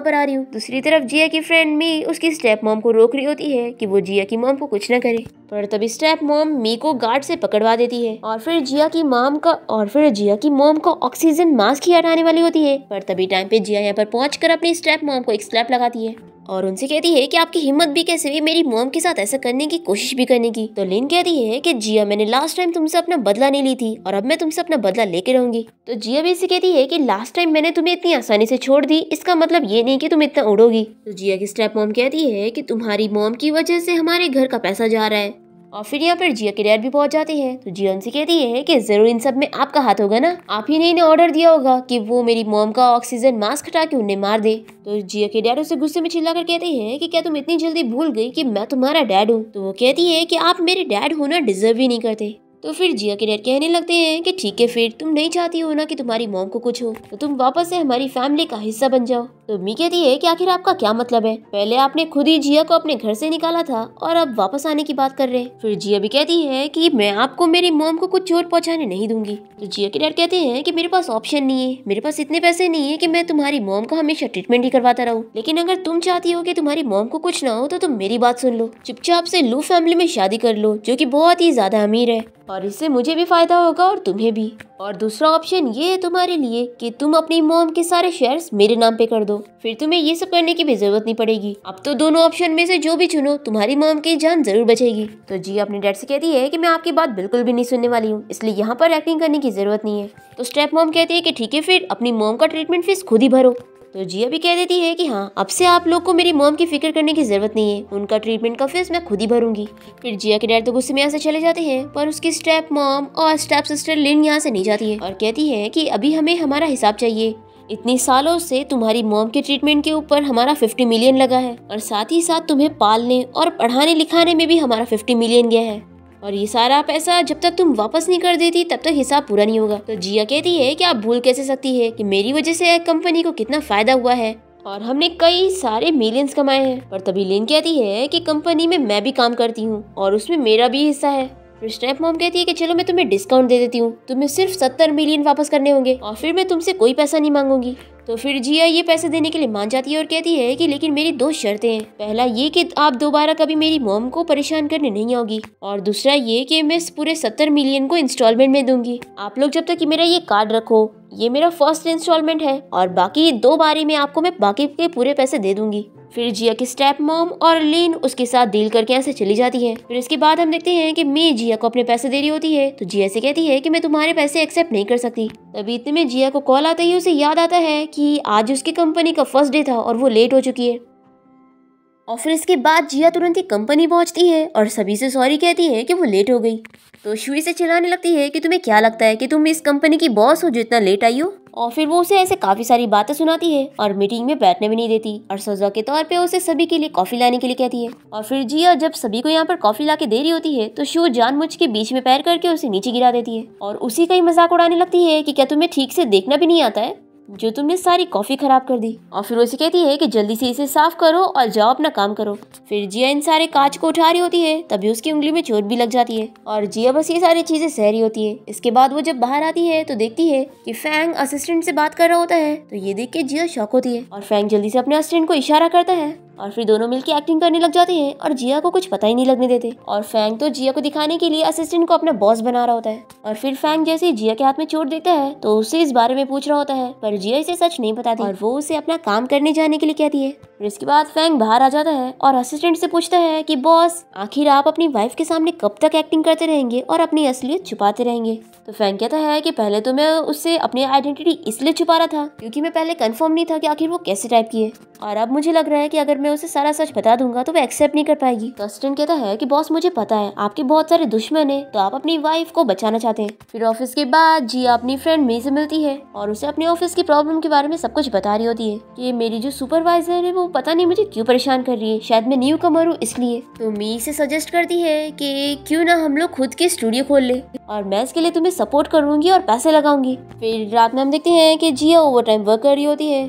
पर आ रही हूँ दूसरी तरफ जिया की फ्रेंड मी उसकी स्टेप मोम को रोक रही होती है की वो जिया की मोम को कुछ न करे पर तभी स्टेप मोम मी को गार्ड से पकड़वा देती है और फिर जिया की मोम का और फिर जिया कि मोम को ऑक्सीजन मास्क ही हटाने वाली होती है पर तभी टाइम पे जिया यहाँ पर पहुँच अपनी स्ट्रैप मोम को एक स्लैप लगाती है और उनसे कहती है कि आपकी हिम्मत भी कैसे हुई मेरी मोम के साथ ऐसा करने की कोशिश भी करने की तो लिन कहती है कि जिया मैंने लास्ट टाइम तुमसे अपना बदला नहीं ली थी और अब मैं तुमसे अपना बदला लेके रहूंगी तो जिया भी इसे कहती है कि लास्ट टाइम मैंने तुम्हें इतनी आसानी से छोड़ दी इसका मतलब ये नहीं की तुम इतना उड़ोगी तो जिया की स्टेप मोम कहती है की तुम्हारी मोम की वजह से हमारे घर का पैसा जा रहा है और फिर यहाँ पर जिया के डैड भी पहुँच जाते हैं तो जिया उनसे कहती है कि जरूर इन सब में आपका हाथ होगा ना आप ही ने इन्हें ऑर्डर दिया होगा कि वो मेरी मोम का ऑक्सीजन मास्क हटा के उन्हें मार दे तो जिया के डैड उसे गुस्से में कर कहते हैं कि क्या तुम इतनी जल्दी भूल गई कि मैं तुम्हारा डैड हूँ तो वो कहती है कि आप मेरे डैड होना डिजर्व ही नहीं करते तो फिर जिया के डैड कहने लगते हैं कि ठीक है फिर तुम नहीं चाहती हो ना कि तुम्हारी मोम को कुछ हो तो तुम वापस से हमारी फैमिली का हिस्सा बन जाओ तो मी कहती है कि आखिर आपका क्या मतलब है पहले आपने खुद ही जिया को अपने घर से निकाला था और अब वापस आने की बात कर रहे हैं फिर जिया भी कहती है कि मैं आपको मेरी मोम को कुछ चोट पहुँचाने नहीं दूंगी तो जिया के डैड कहते हैं की मेरे पास ऑप्शन नहीं है मेरे पास इतने पैसे नहीं है की मैं तुम्हारी मोम का हमेशा ट्रीटमेंट ही करवाता रहूँ लेकिन अगर तुम चाहती हो की तुम्हारी मोम को कुछ ना हो तो तुम मेरी बात सुन लो चुपचाप से लू फैमिली में शादी कर लो जो की बहुत ही ज्यादा अमीर है और इससे मुझे भी फ़ायदा होगा और तुम्हें भी और दूसरा ऑप्शन ये है तुम्हारे लिए कि तुम अपनी मोम के सारे शेयर्स मेरे नाम पे कर दो फिर तुम्हें ये सब करने की भी जरूरत नहीं पड़ेगी अब तो दोनों ऑप्शन में से जो भी चुनो तुम्हारी मोम की जान जरूर बचेगी तो जी अपने डैड से कहती है कि मैं आपकी बात बिल्कुल भी नहीं सुनने वाली हूँ इसलिए यहाँ पर एक्टिंग करने की जरूरत नहीं है तो स्टेप मोम कहती है की ठीक है फिर अपनी मोम का ट्रीटमेंट फीस खुद ही भरो तो जिया भी कह देती है कि हाँ अब से आप लोग को मेरी मोम की फिक्र करने की जरूरत नहीं है उनका ट्रीटमेंट का फीस मैं खुद ही भरूंगी फिर जिया के डैड तो गुस्से में यहाँ से चले जाते हैं पर उसकी स्टेप मॉम और स्टेप सिस्टर लिन यहाँ से नहीं जाती है और कहती है कि अभी हमें हमारा हिसाब चाहिए इतने सालों से तुम्हारी मोम के ट्रीटमेंट के ऊपर हमारा फिफ्टी मिलियन लगा है और साथ ही साथ तुम्हें पालने और पढ़ाने लिखाने में भी हमारा फिफ्टी मिलियन गया है और ये सारा पैसा जब तक तुम वापस नहीं कर देती तब तक हिसाब पूरा नहीं होगा तो जिया कहती है कि आप भूल कैसे सकती है कि मेरी वजह से कंपनी को कितना फायदा हुआ है और हमने कई सारे मिलियंस कमाए हैं पर तभी लेन कहती है कि कंपनी में मैं भी काम करती हूँ और उसमें मेरा भी हिस्सा है फिर मॉम कहती है कि चलो मैं तुम्हें डिस्काउंट दे देती हूँ तुम्हें सिर्फ सत्तर मिलियन वापस करने होंगे और फिर मैं तुमसे कोई पैसा नहीं मांगूंगी तो फिर जिया ये पैसे देने के लिए मान जाती है और कहती है कि लेकिन मेरी दो शर्तें हैं पहला ये कि आप दोबारा कभी मेरी मोम को परेशान करने नहीं आओगी और दूसरा ये कि मैं पूरे सत्तर मिलियन को इंस्टॉलमेंट में दूंगी आप लोग जब तक मेरा ये कार्ड रखो ये मेरा फर्स्ट इंस्टॉलमेंट है और बाकी दो बारी में आपको मैं बाकी के पूरे पैसे दे दूंगी फिर जिया की स्टेप मॉम और लीन उसके साथ डील करके यहाँ से चली जाती है फिर इसके बाद हम देखते हैं कि मे जिया को अपने पैसे दे रही होती है तो जिया से कहती है कि मैं तुम्हारे पैसे एक्सेप्ट नहीं कर सकती तभी इतने में जिया को कॉल आता ही उसे याद आता है कि आज उसकी कंपनी का फर्स्ट डे था और वो लेट हो चुकी है और फिर इसके बाद जिया तुरंत ही कंपनी पहुंचती है और सभी से सॉरी कहती है कि वो लेट हो गई तो शुई से चिल्लाने लगती है कि तुम्हें क्या लगता है कि तुम इस कंपनी की बॉस हो जो इतना लेट आई हो और फिर वो उसे ऐसे काफ़ी सारी बातें सुनाती है और मीटिंग में बैठने भी नहीं देती और सजा के तौर पे उसे सभी के लिए कॉफ़ी लाने के लिए कहती है और फिर जिया जब सभी को यहाँ पर कॉफ़ी ला के दे रही होती है तो शो जान के बीच में पैर करके उसे नीचे गिरा देती है और उसी का ही मजाक उड़ाने लगती है की क्या तुम्हें ठीक से देखना भी नहीं आता है जो तुमने सारी कॉफ़ी ख़राब कर दी और फिर उसे कहती है कि जल्दी से इसे साफ करो और जाओ अपना काम करो फिर जिया इन सारे कांच को उठा रही होती है तभी उसकी उंगली में चोट भी लग जाती है और जिया बस ये सारी चीज़ें सह रही होती है इसके बाद वो जब बाहर आती है तो देखती है कि फैंग असिस्टेंट से बात कर रहा होता है तो ये देख के जिया शौक होती है और फैंग जल्दी से अपने असिस्टेंट को इशारा करता है और फिर दोनों मिलकर एक्टिंग करने लग जाते हैं और जिया को कुछ पता ही नहीं लगने देते और फैंग तो जिया को दिखाने के लिए असिस्टेंट को अपना बॉस बना रहा होता है और फिर फैंग जैसे जिया के हाथ में चोट देता है तो उसे इस बारे में पूछ रहा होता है पर जिया इसे सच नहीं बताती और वो उसे अपना काम करने जाने के लिए कहती है फिर इसके बाद फैंग बाहर आ जाता है और असिस्टेंट से पूछता है कि बॉस आखिर आप अपनी वाइफ के सामने कब तक एक्टिंग करते रहेंगे और अपनी असलियत छुपाते रहेंगे तो फैंग कहता है कि पहले तो मैं उससे अपनी आइडेंटिटी इसलिए छुपा रहा था क्योंकि मैं पहले कंफर्म नहीं था कि आखिर वो कैसे टाइप की है और अब मुझे लग रहा है कि अगर मैं उसे सारा सच बता दूंगा तो वो एक्सेप्ट नहीं कर पाएगी कस्टन कहता है कि बॉस मुझे पता है आपके बहुत सारे दुश्मन है तो आप अपनी वाइफ को बचाना चाहते हैं फिर ऑफिस के बाद जी अपनी फ्रेंड मे से मिलती है और उसे अपने ऑफिस की प्रॉब्लम के बारे में सब कुछ बता रही होती है की मेरी जो सुपरवाइजर है वो पता नहीं मुझे क्यूँ परेशान कर रही है शायद मैं न्यू कमर हूँ इसलिए तो मी से सजेस्ट करती है की क्यूँ ना हम लोग खुद के स्टूडियो खोल ले और मैं इसके लिए तुम्हें सपोर्ट करूंगी और पैसे लगाऊंगी फिर रात में हम देखते हैं कि जिया ओवर टाइम वर्क कर रही होती है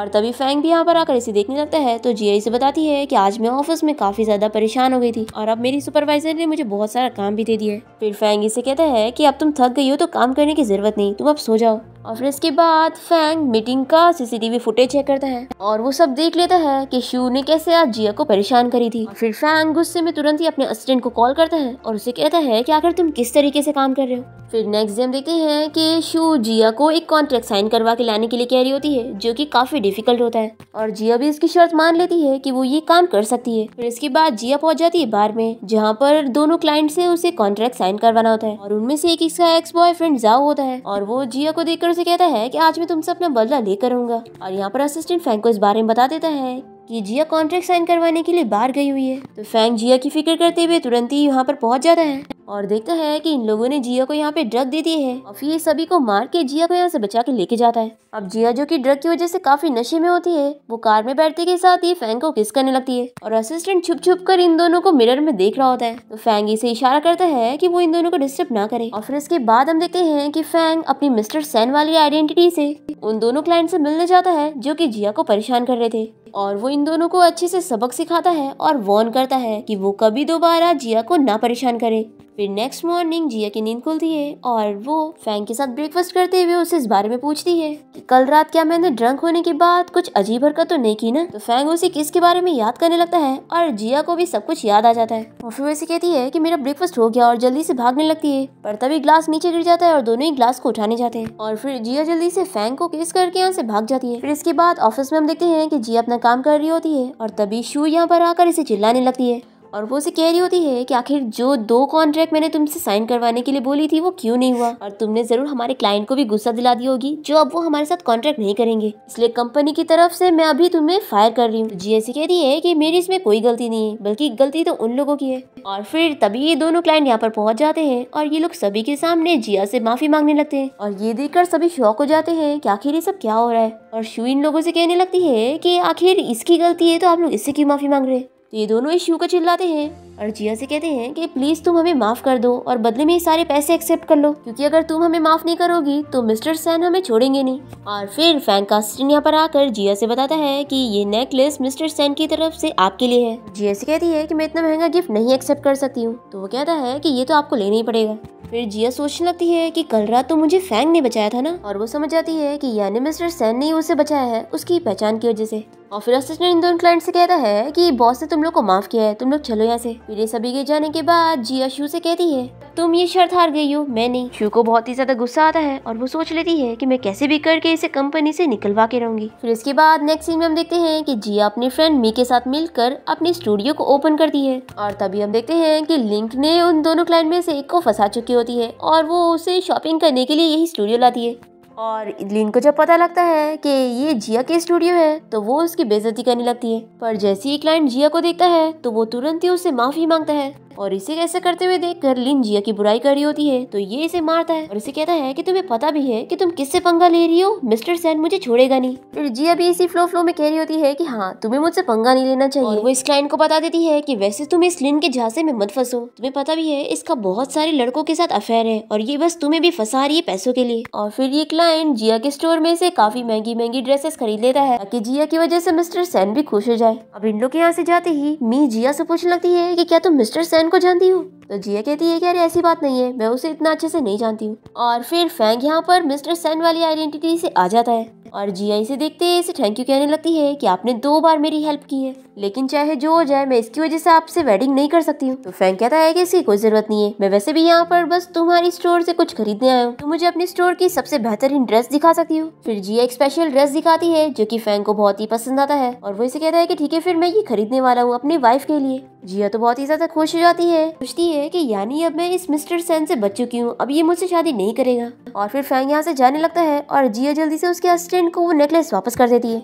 और तभी फैंग भी यहाँ पर आकर इसे देखने लगता है तो जिया इसे बताती है कि आज मैं ऑफिस में काफी ज्यादा परेशान हो गई थी और अब मेरी सुपरवाइजर ने मुझे बहुत सारा काम भी दे दिया है फिर फैंग इसे कहता है कि अब तुम थक गई हो तो काम करने की जरूरत नहीं तुम अब सो जाओ और फिर इसके बाद फैंग मीटिंग का सीसीटीवी फुटेज चेक करता है और वो सब देख लेता है कि शू ने कैसे आज जिया को परेशान करी थी फिर फैंग गुस्से में तुरंत ही अपने असिस्टेंट को कॉल करता है और उसे कहता है कि आखिर तुम किस तरीके से काम कर रहे हो फिर नेक्स्ट डे हम देखते हैं कि शू जिया को एक कॉन्ट्रैक्ट साइन करवा के लाने के लिए कह रही होती है जो कि काफी डिफिकल्ट होता है और जिया भी इसकी शर्त मान लेती है कि वो ये काम कर सकती है फिर इसके बाद जिया पहुंच जाती है बार में जहाँ पर दोनों क्लाइंट से उसे कॉन्ट्रैक्ट साइन करवाना होता है और उनमें से एक इसका एक्स बॉयफ्रेंड जाओ होता है और वो जिया को देखकर से कहता है कि आज मैं तुमसे अपना बदला लेकर आऊंगा और यहाँ पर असिस्टेंट फैंको को इस बारे में बता देता है कि जिया कॉन्ट्रैक्ट साइन करवाने के लिए बाहर गई हुई है तो फैंग जिया की फिक्र करते हुए तुरंत ही यहाँ पर पहुंच जाता है और देखता है कि इन लोगों ने जिया को यहाँ पे ड्रग दे दी है और फिर सभी को मार के जिया को यहाँ से बचा के लेके जाता है अब जिया जो कि ड्रग की वजह से काफी नशे में होती है वो कार में बैठते के साथ ही फैंग को किस करने लगती है और असिस्टेंट छुप छुप कर इन दोनों को मिरर में देख रहा होता है तो फैंग इसे इशारा करता है की वो इन दोनों को डिस्टर्ब ना करे और फिर इसके बाद हम देखते हैं की फैंग अपनी मिस्टर सैन वाली आइडेंटिटी से उन दोनों क्लाइंट से मिलने जाता है जो की जिया को परेशान कर रहे थे और वो इन दोनों को अच्छे से सबक सिखाता है और वॉर्न करता है कि वो कभी दोबारा जिया को ना परेशान करे फिर नेक्स्ट मॉर्निंग जिया की नींद खुलती है और वो फैंग के साथ ब्रेकफास्ट करते हुए उसे इस बारे में पूछती है कि कल रात क्या मैंने ड्रंक होने के बाद कुछ अजीब हरकत तो नहीं की ना तो फैंग उसे किस के बारे में याद करने लगता है और जिया को भी सब कुछ याद आ जाता है और फिर उसे कहती है की मेरा ब्रेकफास्ट हो गया और जल्दी से भागने लगती है पर तभी ग्लास नीचे गिर जाता है और दोनों ही ग्लास को उठाने जाते हैं और फिर जिया जल्दी से फैंग को किस करके यहाँ से भाग जाती है फिर इसके बाद ऑफिस में हम देखते हैं की जिया अपना काम कर रही होती है और तभी शू यहाँ पर आकर इसे चिल्लाने लगती है और वो उसे कह रही होती है कि आखिर जो दो कॉन्ट्रैक्ट मैंने तुमसे साइन करवाने के लिए बोली थी वो क्यों नहीं हुआ और तुमने जरूर हमारे क्लाइंट को भी गुस्सा दिला दी होगी जो अब वो हमारे साथ कॉन्ट्रैक्ट नहीं करेंगे इसलिए कंपनी की तरफ से मैं अभी तुम्हें फायर कर रही हूँ तो कह कहती है की मेरी इसमें कोई गलती नहीं है बल्कि गलती तो उन लोगों की है और फिर तभी ये दोनों क्लाइंट यहाँ पर पहुँच जाते हैं और ये लोग सभी के सामने जिया से माफी मांगने लगते हैं और ये देखकर सभी शौक हो जाते हैं कि आखिर ये सब क्या हो रहा है और शू इन लोगों से कहने लगती है कि आखिर इसकी गलती है तो आप लोग इससे क्यों माफी मांग रहे हैं तो ये दोनों इस शू को चिल्लाते हैं और जिया से कहते हैं कि प्लीज़ तुम हमें माफ़ कर दो और बदले में ये सारे पैसे एक्सेप्ट कर लो क्योंकि अगर तुम हमें माफ़ नहीं करोगी तो मिस्टर सैन हमें छोड़ेंगे नहीं और फिर फैंग कास्टिन यहाँ पर आकर जिया से बताता है कि ये नेकलेस मिस्टर सैन की तरफ से आपके लिए है जिया से कहती है की मैं इतना महंगा गिफ्ट नहीं एक्सेप्ट कर सकती हूँ तो वो कहता है की ये तो आपको लेना ही पड़ेगा फिर जिया सोचने लगती है कि कल रात तो मुझे फैंग ने बचाया था ना और वो समझ जाती है कि यानी मिस्टर सैन ने उसे बचाया है उसकी पहचान की वजह से और फिर असिस्टेंट इन दोनों क्लाइंट से कहता है कि बॉस ने तुम लोग को माफ किया है तुम लोग चलो यहाँ से फिर ये सभी के जाने के बाद जिया शू से कहती है तुम ये शर्त हार गई हो मैं नहीं शू को बहुत ही ज्यादा गुस्सा आता है और वो सोच लेती है कि मैं कैसे भी करके इसे कंपनी से निकलवा के रहूंगी फिर इसके बाद नेक्स्ट सीन में हम देखते हैं कि जिया अपने फ्रेंड मी के साथ मिलकर अपने स्टूडियो को ओपन करती है और तभी हम देखते हैं कि लिंक ने उन दोनों क्लाइंट में से एक को फंसा चुकी होती है और वो उसे शॉपिंग करने के लिए यही स्टूडियो लाती है और लिन को जब पता लगता है कि ये जिया के स्टूडियो है तो वो उसकी बेजती करने लगती है पर जैसे ही क्लाइंट जिया को देखता है तो वो तुरंत ही उससे माफी मांगता है और इसे ऐसा करते हुए देख कर लिन जिया की बुराई कर रही होती है तो ये इसे मारता है और इसे कहता है की तुम्हें पता भी है की तुम किससे पंगा ले रही हो मिस्टर सैन मुझे छोड़ेगा नहीं फिर जिया भी इसी फ्लो फ्लो में कह रही होती है की हाँ तुम्हें मुझसे पंगा नहीं लेना चाहिए वो इस क्लाइंट को बता देती है की वैसे तुम इस लिन के झांसे में मत फंसो तुम्हें पता भी है इसका बहुत सारे लड़कों के साथ अफेयर है और ये बस तुम्हें भी फंसा रही है पैसों के लिए और फिर ये क्लाइंट जिया के स्टोर में से काफी महंगी महंगी ड्रेसेस खरीद लेता है ताकि जिया की वजह से मिस्टर सैन भी खुश हो जाए अब इन लोग के यहाँ से जाते ही मी जिया से पूछने लगती है की क्या तुम मिस्टर सैन फैन को जानती हूँ तो जिया कहती है कि अरे ऐसी बात नहीं है मैं उसे इतना अच्छे से नहीं जानती हूँ और फिर फैंग यहाँ पर मिस्टर सैन वाली आइडेंटिटी से आ जाता है और जियाई से देखते ही इसे थैंक यू कहने लगती है कि आपने दो बार मेरी हेल्प की है लेकिन चाहे जो हो जाए मैं इसकी वजह से आपसे वेडिंग नहीं कर सकती हूँ तो फैंक कहता है कि इसकी कोई जरूरत नहीं है मैं वैसे भी यहाँ पर बस तुम्हारी स्टोर से कुछ खरीदने आया हूँ तो मुझे अपनी स्टोर की सबसे बेहतरीन ड्रेस दिखा सकती हूँ फिर जिया एक स्पेशल ड्रेस दिखाती है जो की फैंक को बहुत ही पसंद आता है और वो इसे कहता है की ठीक है फिर मैं ये खरीदने वाला हूँ अपनी वाइफ के लिए जिया तो बहुत ही ज्यादा खुश हो जाती है पूछती है कि यानी अब मैं इस मिस्टर सैन से बच चुकी हूँ अब ये मुझसे शादी नहीं करेगा और फिर फैंग यहाँ से जाने लगता है और जिया जल्दी से उसके असिस्टेंट इनको वो नेकलेस वापस कर देती है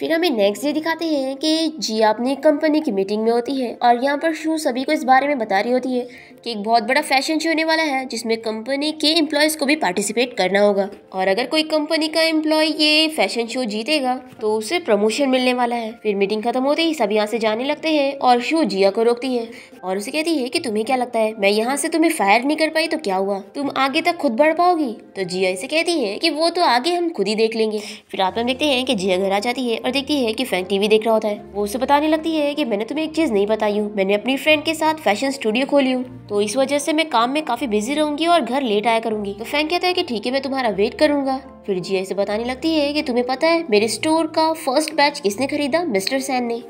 फिर हमें नेक्स्ट डे दिखाते हैं कि जिया अपनी कंपनी की मीटिंग में होती है और यहाँ पर शू सभी को इस बारे में बता रही होती है कि एक बहुत बड़ा फैशन शो होने वाला है जिसमें कंपनी के एम्प्लॉयज़ को भी पार्टिसिपेट करना होगा और अगर कोई कंपनी का एम्प्लॉय ये फैशन शो जीतेगा तो उसे प्रमोशन मिलने वाला है फिर मीटिंग खत्म होते ही सब यहाँ से जाने लगते हैं और शू जिया को रोकती है और उसे कहती है कि तुम्हें क्या लगता है मैं यहाँ से तुम्हें फायर नहीं कर पाई तो क्या हुआ तुम आगे तक खुद बढ़ पाओगी तो जिया इसे कहती है कि वो तो आगे हम खुद ही देख लेंगे फिर आप हम देखते हैं कि जिया घर आ जाती है और देखती है कि फ्रैंक टीवी देख रहा होता है वो उसे बताने लगती है कि मैंने तुम्हें एक चीज नहीं बताई हूँ मैंने अपनी फ्रेंड के साथ फैशन स्टूडियो खोली हूँ तो इस वजह से मैं काम में काफी बिजी रहूंगी और घर लेट आया करूंगी तो फैंक कहता है की ठीक है मैं तुम्हारा वेट करूंगा फिर जिया इसे बताने लगती है की तुम्हें पता है मेरे स्टोर का फर्स्ट बैच किसने खरीदा मिस्टर सैन ने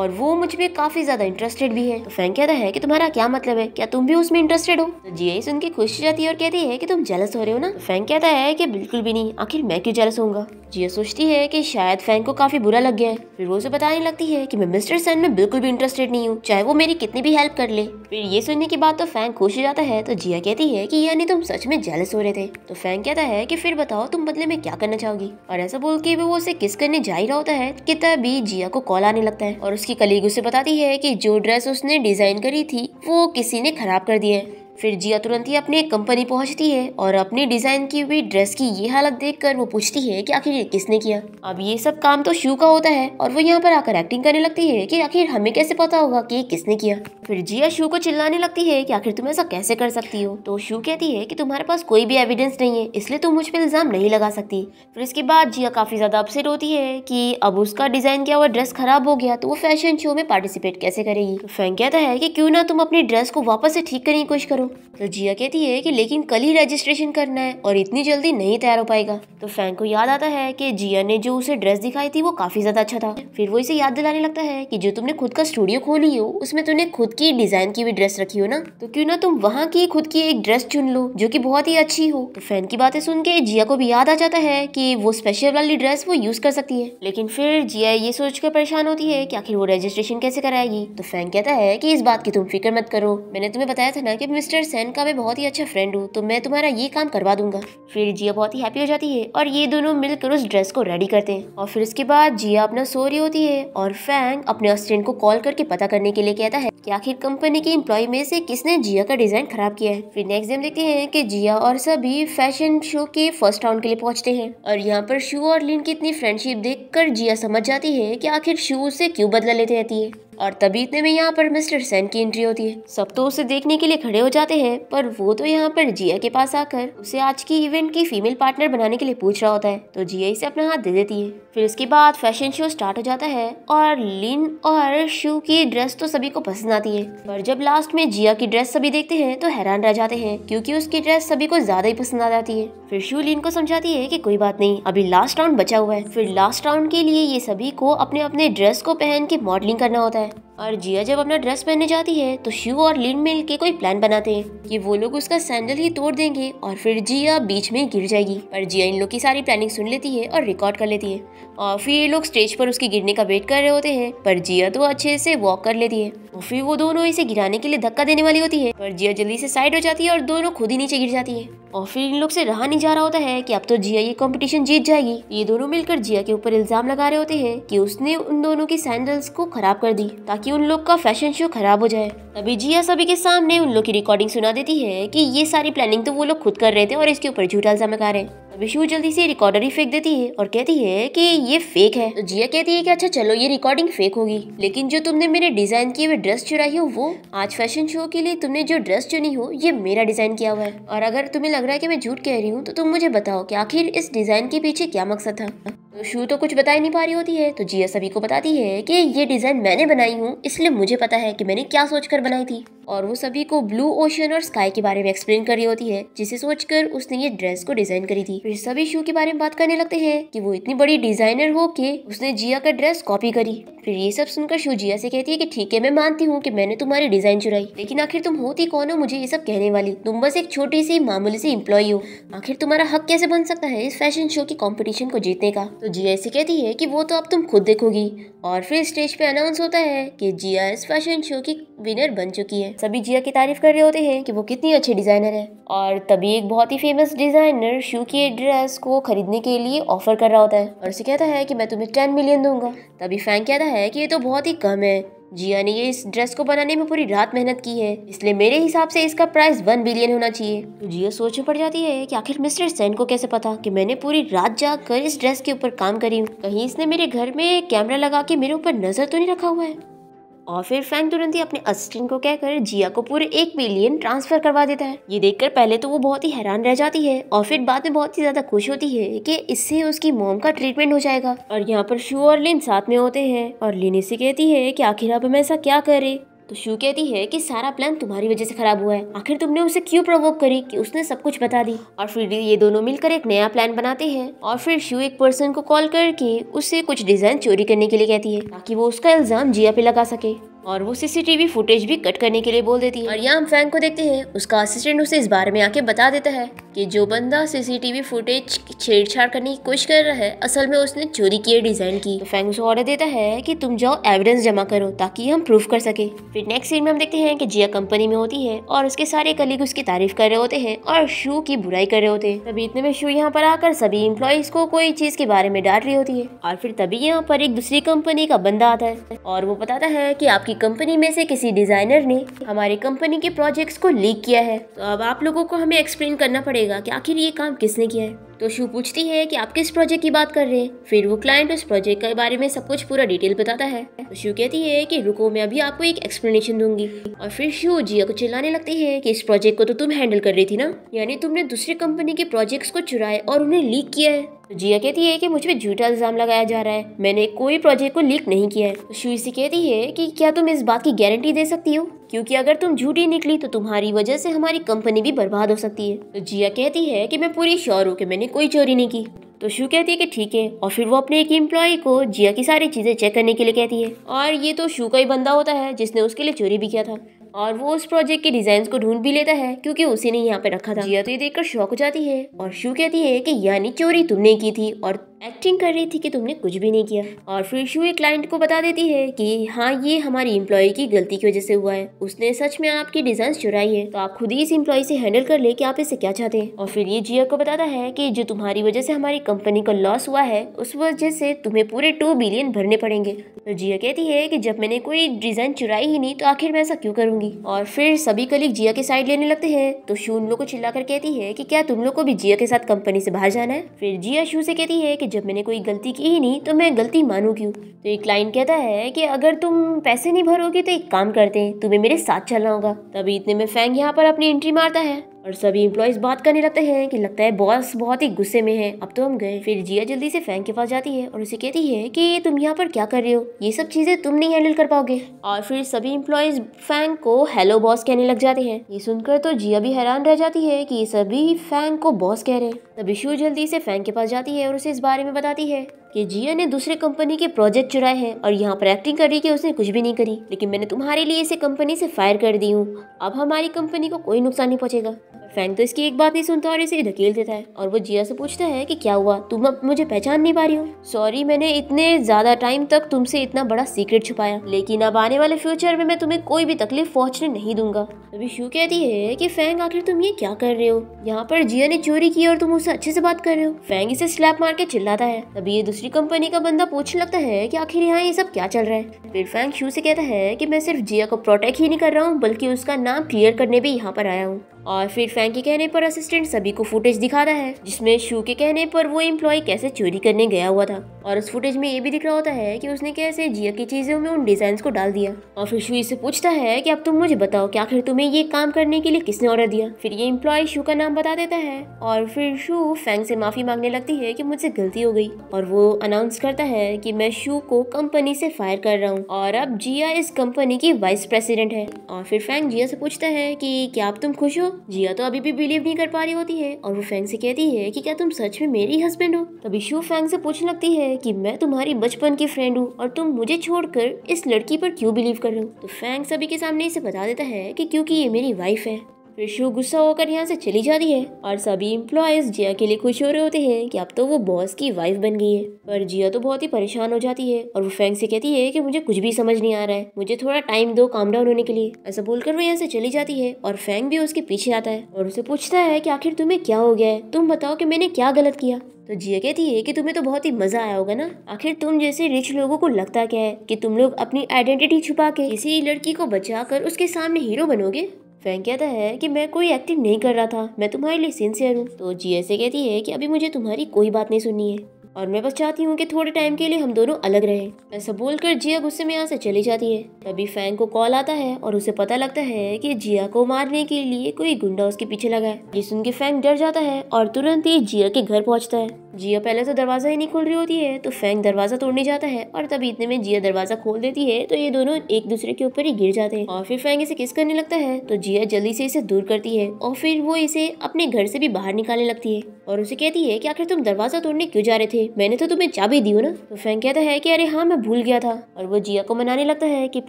और वो मुझ में काफी ज्यादा इंटरेस्टेड भी है तो फ्रैंक कहता है कि तुम्हारा क्या मतलब है क्या तुम भी उसमें इंटरेस्टेड हो तो जिया सुन के खुश हो जाती है और कहती है कि तुम जेलस हो रहे हो ना तो फ्रैंक कहता है कि बिल्कुल भी नहीं आखिर मैं क्यों जेलस होऊंगा जिया सोचती है कि शायद फैन को काफी बुरा लग गया है फिर वो बताने लगती है कि मैं मिस्टर सैन में बिल्कुल भी इंटरेस्टेड नहीं हूँ चाहे वो मेरी कितनी भी हेल्प कर ले फिर ये सुनने के बाद तो फैन खुश हो जाता है तो जिया कहती है कि यानी तुम सच में जेलस हो रहे थे तो फैंग कहता है कि फिर बताओ तुम बदले में क्या करना चाहोगी और ऐसा बोल के वो उसे किस करने जा ही रहा होता है कि तभी जिया को कॉल आने लगता है और उसकी कलीग उसे बताती है की जो ड्रेस उसने डिजाइन करी थी वो किसी ने खराब कर दिया है फिर जिया तुरंत ही अपने कंपनी पहुंचती है और अपने डिज़ाइन की हुई ड्रेस की ये हालत देखकर वो पूछती है कि आखिर ये किसने किया अब ये सब काम तो शू का होता है और वो यहाँ पर आकर एक्टिंग करने लगती है कि आखिर हमें कैसे पता होगा कि ये किसने किया फिर जिया शू को चिल्लाने लगती है कि आखिर तुम ऐसा कैसे कर सकती हो तो शू कहती है कि तुम्हारे पास कोई भी एविडेंस नहीं है इसलिए तुम मुझ पर इल्ज़ाम नहीं लगा सकती फिर इसके बाद जिया काफ़ी ज़्यादा अपसेट होती है कि अब उसका डिज़ाइन किया हुआ ड्रेस खराब हो गया तो वो फैशन शो में पार्टिसिपेट कैसे करेगी फैंक तो कहता है कि क्यों ना तुम अपनी ड्रेस को वापस से ठीक करने की कोशिश करो तो जिया कहती है कि लेकिन कल ही रजिस्ट्रेशन करना है और इतनी जल्दी नहीं तैयार हो पाएगा तो फैंक को याद आता है कि जिया ने जो उसे ड्रेस दिखाई थी वो काफी ज्यादा अच्छा था फिर वो इसे याद दिलाने लगता है कि जो तुमने खुद का स्टूडियो खोली हो उसमें तुमने खुद की डिजाइन की भी ड्रेस रखी हो ना तो क्यों ना तुम वहाँ की खुद की एक ड्रेस चुन लो जो की बहुत ही अच्छी हो तो फैन की बातें सुन के जिया को भी याद आ जाता है की वो स्पेशल वाली ड्रेस वो यूज कर सकती है लेकिन फिर जिया ये सोच कर परेशान होती है की आखिर वो रजिस्ट्रेशन कैसे कराएगी तो फैन कहता है की इस बात की तुम फिक्र मत करो मैंने तुम्हें बताया था ना कि मिस्टर मिस्टर सेन का मैं बहुत ही अच्छा फ्रेंड हूँ तो मैं तुम्हारा ये काम करवा दूंगा फिर जिया बहुत ही हैप्पी हो जाती है और ये दोनों मिलकर उस ड्रेस को रेडी करते हैं और फिर इसके बाद जिया अपना सो रही होती है और फैंग अपने असिस्टेंट को कॉल करके पता करने के लिए कहता है की आखिर कंपनी के एम्प्लॉय में से किसने जिया का डिजाइन खराब किया है फिर नेक्स्ट डे देखते हैं की जिया और सभी फैशन शो के फर्स्ट राउंड के लिए पहुंचते हैं और यहाँ पर शू और लिन की इतनी फ्रेंडशिप कर जिया समझ जाती है की आखिर शू उसे क्यूँ बदला लेते रहती है और तभी इतने में यहाँ पर मिस्टर सेन की एंट्री होती है सब तो उसे देखने के लिए खड़े हो जाते हैं पर वो तो यहाँ पर जिया के पास आकर उसे आज की इवेंट की फीमेल पार्टनर बनाने के लिए पूछ रहा होता है तो जिया इसे अपना हाथ दे देती है फिर इसके बाद फैशन शो स्टार्ट हो जाता है और लिन और शू की ड्रेस तो सभी को पसंद आती है पर जब लास्ट में जिया की ड्रेस सभी देखते हैं तो हैरान रह जाते हैं क्योंकि उसकी ड्रेस सभी को ज्यादा ही पसंद आ जाती है फिर शू लिन को समझाती है कि कोई बात नहीं अभी लास्ट राउंड बचा हुआ है फिर लास्ट राउंड के लिए ये सभी को अपने अपने ड्रेस को पहन के मॉडलिंग करना होता है और जिया जब अपना ड्रेस पहनने जाती है तो शिव और लीन मिल के कोई प्लान बनाते हैं कि वो लोग उसका सैंडल ही तोड़ देंगे और फिर जिया बीच में गिर जाएगी पर जिया इन लोग की सारी प्लानिंग सुन लेती है और रिकॉर्ड कर लेती है और फिर ये लोग स्टेज पर उसके गिरने का वेट कर रहे होते हैं पर जिया तो अच्छे से वॉक कर लेती है और फिर वो दोनों इसे गिराने के लिए धक्का देने वाली होती है पर जिया जल्दी से साइड हो जाती है और दोनों खुद ही नीचे गिर जाती है और फिर इन लोग से रहा नहीं जा रहा होता है कि अब तो जिया ये कंपटीशन जीत जाएगी ये दोनों मिलकर जिया के ऊपर इल्जाम लगा रहे होते हैं कि उसने उन दोनों की सैंडल्स को खराब कर दी ताकि उन लोग का फैशन शो खराब हो जाए तभी जिया सभी के सामने उन लोग की रिकॉर्डिंग सुना देती है कि ये सारी प्लानिंग तो वो लोग खुद कर रहे थे और इसके ऊपर झूठा इल्जाम लगा रहे तभी शो जल्दी से रिकॉर्डर ही फेंक देती है और कहती है कि ये फेक है तो जिया कहती है कि अच्छा चलो ये रिकॉर्डिंग फेक होगी लेकिन जो तुमने मेरे डिजाइन किए हुए ड्रेस चुराई हो वो आज फैशन शो के लिए तुमने जो ड्रेस चुनी हो ये मेरा डिजाइन किया हुआ है और अगर तुम्हें लग रहा है की मैं झूठ कह रही हूँ तो तुम मुझे बताओ की आखिर इस डिजाइन के पीछे क्या मकसद था तो शू तो कुछ बता ही नहीं पा रही होती है तो जिया सभी को बताती है कि ये डिज़ाइन मैंने बनाई हूँ इसलिए मुझे पता है कि मैंने क्या सोच कर बनाई थी और वो सभी को ब्लू ओशन और स्काई के बारे में एक्सप्लेन कर रही होती है जिसे सोचकर उसने ये ड्रेस को डिजाइन करी थी फिर सभी शू के बारे में बात करने लगते हैं कि वो इतनी बड़ी डिजाइनर हो के उसने जिया का ड्रेस कॉपी करी फिर ये सब सुनकर शू जिया से कहती है कि ठीक है मैं मानती हूँ कि मैंने तुम्हारी डिजाइन चुराई लेकिन आखिर तुम होती कौन हो मुझे ये सब कहने वाली तुम बस एक छोटी सी मामूली सी इम्प्लॉय हो आखिर तुम्हारा हक कैसे बन सकता है इस फैशन शो की कॉम्पिटिशन को जीतने का तो जिया ऐसी कहती है की वो तो अब तुम खुद देखोगी और फिर स्टेज पे अनाउंस होता है कि जिया इस फैशन शो की विनर बन चुकी है सभी जिया की तारीफ कर रहे होते हैं कि वो कितनी अच्छी डिजाइनर है और तभी एक बहुत ही फेमस डिजाइनर शू की ड्रेस को खरीदने के लिए ऑफर कर रहा होता है और उसे कहता है कि मैं तुम्हें टेन मिलियन दूंगा तभी फैंक कहता है कि ये तो बहुत ही कम है जिया हाँ, ने ये इस ड्रेस को बनाने में पूरी रात मेहनत की है इसलिए मेरे हिसाब से इसका प्राइस वन बिलियन होना चाहिए तो जिया सोच में पड़ जाती है कि आखिर मिस्टर सैन को कैसे पता कि मैंने पूरी रात जाकर कर इस ड्रेस के ऊपर काम करी हूँ कहीं इसने मेरे घर में कैमरा लगा के मेरे ऊपर नजर तो नहीं रखा हुआ है और फिर फ्रैंक तुरंत ही अपने असिस्टेंट को कहकर जिया को पूरे एक मिलियन ट्रांसफर करवा देता है ये देखकर पहले तो वो बहुत ही हैरान रह जाती है और फिर बाद में बहुत ही ज्यादा खुश होती है कि इससे उसकी मोम का ट्रीटमेंट हो जाएगा और यहाँ पर शू और लिन साथ में होते हैं और लिन इसे कहती है कि आखिर अब हम ऐसा क्या करे तो शिव कहती है कि सारा प्लान तुम्हारी वजह से खराब हुआ है आखिर तुमने उसे क्यों प्रवोक करी कि उसने सब कुछ बता दी और फिर ये दोनों मिलकर एक नया प्लान बनाते हैं और फिर शिव एक पर्सन को कॉल करके उससे कुछ डिजाइन चोरी करने के लिए कहती है ताकि वो उसका इल्जाम जिया पे लगा सके और वो सीसीटीवी फुटेज भी कट करने के लिए बोल देती है और यहाँ हम फैंग को देखते हैं उसका असिस्टेंट उसे इस बारे में आके बता देता है कि जो बंदा सीसीटीवी फुटेज छेड़छाड़ करने की कोशिश कर रहा है असल में उसने चोरी किए डिजाइन की तो फैंग उसे ऑर्डर देता है कि तुम जाओ एविडेंस जमा करो ताकि हम प्रूफ कर सके फिर नेक्स्ट सीन में हम देखते हैं की जिया कंपनी में होती है और उसके सारे कलीग उसकी तारीफ कर रहे होते हैं और शू की बुराई कर रहे होते हैं तभी इतने में शू यहाँ पर आकर सभी इम्प्लॉयज को कोई चीज के बारे में डांट रही होती है और फिर तभी यहाँ पर एक दूसरी कंपनी का बंदा आता है और वो बताता है की आपकी आपकी कंपनी में से किसी डिज़ाइनर ने हमारे कंपनी के प्रोजेक्ट्स को लीक किया है तो अब आप लोगों को हमें एक्सप्लेन करना पड़ेगा कि आखिर ये काम किसने किया है तो शिव पूछती है कि आप किस प्रोजेक्ट की बात कर रहे हैं फिर वो क्लाइंट उस प्रोजेक्ट के बारे में सब कुछ पूरा डिटेल बताता है तो शिव कहती है कि रुको मैं अभी आपको एक एक्सप्लेनेशन दूंगी और फिर शिव जिया को चिल्लाने लगती है कि इस प्रोजेक्ट को तो तुम हैंडल कर रही थी ना यानी तुमने दूसरी कंपनी के प्रोजेक्ट को चुराए और उन्हें लीक किया है तो जिया कहती है कि मुझ पर झूठा इल्जाम लगाया जा रहा है मैंने कोई प्रोजेक्ट को लीक नहीं किया है तो शिव इसी कहती है कि क्या तुम इस बात की गारंटी दे सकती हो क्योंकि अगर तुम झूठी निकली तो तुम्हारी वजह से हमारी कंपनी भी बर्बाद हो सकती है तो जिया कहती है कि मैं पूरी श्योर हूँ कि मैंने कोई चोरी नहीं की तो शू कहती है कि ठीक है और फिर वो अपने एक एम्प्लॉय को जिया की सारी चीज़ें चेक करने के लिए कहती है और ये तो शू का ही बंदा होता है जिसने उसके लिए चोरी भी किया था और वो उस प्रोजेक्ट के डिजाइन को ढूंढ भी लेता है क्योंकि उसी ने यहाँ पे रखा था जिया तो ये देखकर शौक हो जाती है और शू कहती है कि यानी चोरी तुमने की थी और एक्टिंग कर रही थी कि तुमने कुछ भी नहीं किया और फिर शुए क्लाइंट को बता देती है कि हाँ ये हमारी इम्प्लॉय की गलती की वजह से हुआ है उसने सच में आपकी डिजाइन चुराई है तो आप खुद ही इस इम्प्लॉय से हैंडल कर ले कि आप इसे क्या चाहते हैं और फिर ये जिया को बताता है कि जो तुम्हारी वजह से हमारी कंपनी का लॉस हुआ है उस वजह से तुम्हें पूरे टू बिलियन भरने पड़ेंगे तो जिया कहती है की जब मैंने कोई डिजाइन चुराई ही नहीं तो आखिर मैं ऐसा क्यों करूंगी और फिर सभी कलीग जिया के साइड लेने लगते है तो शू उन लोग को चिल्ला कर कहती है की क्या तुम लोग को भी जिया के साथ कंपनी से बाहर जाना है फिर जिया शू से कहती है की जब मैंने कोई गलती की ही नहीं तो मैं गलती मानूँ क्यों तो एक क्लाइंट कहता है कि अगर तुम पैसे नहीं भरोगे तो एक काम करते हैं तुम्हें मेरे साथ चलना होगा तभी इतने में फैंग यहाँ पर अपनी एंट्री मारता है और सभी इम्प्लॉयज बात करने लगते हैं कि लगता है बॉस बहुत ही गुस्से में है अब तो हम गए फिर जिया जल्दी से फैंक के पास जाती है और उसे कहती है कि तुम यहाँ पर क्या कर रहे हो ये सब चीजें तुम नहीं हैंडल कर पाओगे और फिर सभी इम्प्लॉयज फैंक को हेलो बॉस कहने लग जाते हैं ये सुनकर तो जिया भी हैरान रह जाती है की ये सभी फैंक को बॉस कह रहे हैं तभी शू जल्दी से फैंक के पास जाती है और उसे इस बारे में बताती है कि जिया ने दूसरे कंपनी के प्रोजेक्ट चुराए हैं और यहाँ पर एक्टिंग कर रही कि उसने कुछ भी नहीं करी लेकिन मैंने तुम्हारे लिए इसे कंपनी से फायर कर दी हूँ अब हमारी कंपनी को कोई नुकसान नहीं पहुँचेगा फैंग तो इसकी एक बात नहीं सुनता और इसे धकेल देता है और वो जिया से पूछता है कि क्या हुआ तुम अब मुझे पहचान नहीं पा रही हो सॉरी मैंने इतने ज्यादा टाइम तक तुमसे इतना बड़ा सीक्रेट छुपाया लेकिन अब आने वाले फ्यूचर में मैं तुम्हें कोई भी तकलीफ पहुँचने नहीं दूंगा अभी शू कहती है की फैंग आखिर तुम ये क्या कर रहे हो यहाँ पर जिया ने चोरी की और तुम उससे अच्छे से बात कर रहे हो फैंग इसे स्लैप मार के चिल्लाता है अभी ये दूसरी कंपनी का बंदा पूछने लगता है की आखिर यहाँ ये सब क्या चल रहा है फिर फैंग शू से कहता है की मैं सिर्फ जिया को प्रोटेक्ट ही नहीं कर रहा हूँ बल्कि उसका नाम क्लियर करने भी यहाँ पर आया हूँ और फिर फैंग के कहने पर असिस्टेंट सभी को फुटेज दिखाता है जिसमें शू के कहने पर वो एम्प्लॉय कैसे चोरी करने गया हुआ था और उस फुटेज में ये भी दिख रहा होता है कि उसने कैसे जिया की चीजों में उन डिजाइन को डाल दिया और फिर शू इससे पूछता है कि अब तुम मुझे बताओ क्या आखिर तुम्हें ये काम करने के लिए किसने ऑर्डर दिया फिर ये इम्प्लॉय शू का नाम बता देता है और फिर शू फैंग से माफी मांगने लगती है की मुझसे गलती हो गई और वो अनाउंस करता है की मैं शू को कंपनी से फायर कर रहा हूँ और अब जिया इस कंपनी की वाइस प्रेसिडेंट है और फिर फैंग जिया से पूछता है की क्या अब तुम खुश हो जिया तो अभी भी बिलीव नहीं कर पा रही होती है और वो फैंग से कहती है कि क्या तुम सच में मेरी हस्बैंड हो तभी शू फैंग से पूछने लगती है कि मैं तुम्हारी बचपन की फ्रेंड हूँ और तुम मुझे छोड़कर इस लड़की पर क्यों बिलीव कर रहे हो तो फैंग सभी के सामने इसे बता देता है कि क्योंकि ये मेरी वाइफ है फिर शो गुस्सा होकर यहाँ से चली जाती है और सभी इम्प्लॉयज जिया के लिए खुश हो रहे होते हैं कि अब तो वो बॉस की वाइफ बन गई है पर जिया तो बहुत ही परेशान हो जाती है और वो फैंग से कहती है कि मुझे कुछ भी समझ नहीं आ रहा है मुझे थोड़ा टाइम दो काम डाउन होने के लिए ऐसा बोलकर वो यहाँ से चली जाती है और फैंग भी उसके पीछे आता है और उसे पूछता है की आखिर तुम्हें क्या हो गया है तुम बताओ की मैंने क्या गलत किया तो जिया कहती है कि तुम्हें तो बहुत ही मजा आया होगा ना आखिर तुम जैसे रिच लोगों को लगता क्या है कि तुम लोग अपनी आइडेंटिटी छुपा के किसी लड़की को बचा कर उसके सामने हीरो बनोगे फैंग कहता है कि मैं कोई एक्टिंग नहीं कर रहा था मैं तुम्हारे लिए सिंसियर हूँ तो जी ऐसे कहती है कि अभी मुझे तुम्हारी कोई बात नहीं सुननी है और मैं बस चाहती हूँ कि थोड़े टाइम के लिए हम दोनों अलग रहे ऐसा बोलकर जिया गुस्से में यहाँ से चली जाती है तभी फैंक को कॉल आता है और उसे पता लगता है कि जिया को मारने के लिए कोई गुंडा उसके पीछे लगा है ये सुन के डर जाता है और तुरंत ही जिया के घर पहुँचता है जिया पहले तो दरवाज़ा ही नहीं खुल रही होती है तो फैंग दरवाज़ा तोड़ने जाता है और तभी इतने में जिया दरवाज़ा खोल देती है तो ये दोनों एक दूसरे के ऊपर ही गिर जाते हैं और फिर फैंग इसे किस करने लगता है तो जिया जल्दी से इसे दूर करती है और फिर वो इसे अपने घर से भी बाहर निकालने लगती है और उसे कहती है कि आखिर तुम दरवाज़ा तोड़ने क्यों जा रहे थे मैंने तो तुम्हें चाबी दी हो ना तो फैंग कहता है कि अरे हाँ मैं भूल गया था और वो जिया को मनाने लगता है कि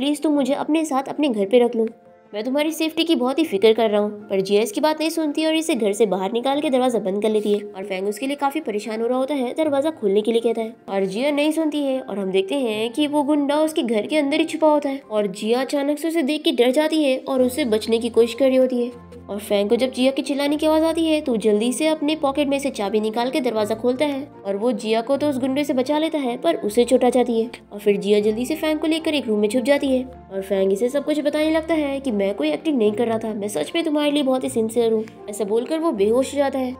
प्लीज़ तुम मुझे अपने साथ अपने घर पे रख लो मैं तुम्हारी सेफ्टी की बहुत ही फिक्र कर रहा हूँ पर जिया इसकी बात नहीं सुनती और इसे घर से बाहर निकाल के दरवाजा बंद कर लेती है और फैंग उसके लिए काफी परेशान हो रहा होता है दरवाजा खोलने के लिए कहता है और जिया नहीं सुनती है और हम देखते हैं की वो गुंडा उसके घर के अंदर ही छुपा होता है और जिया अचानक से उसे देख के डर जाती है और उससे बचने की कोशिश कर रही होती है और फैंग को जब जिया के चिल्लाने की आवाज आती है तो जल्दी से अपने पॉकेट में से चाबी निकाल के दरवाजा खोलता है और वो जिया को तो उस गुंडे से बचा लेता है पर उसे छोटा जाती है और फिर जिया जल्दी से फैंग को लेकर एक रूम में छुप जाती है और फैंग इसे सब कुछ बताने लगता है की मैं कोई एक्टिंग नहीं कर रहा था मैं सच में तुम्हारे लिए बहुत ही सिंसियर हूँ ऐसा बोलकर वो बेहोश हो जाता है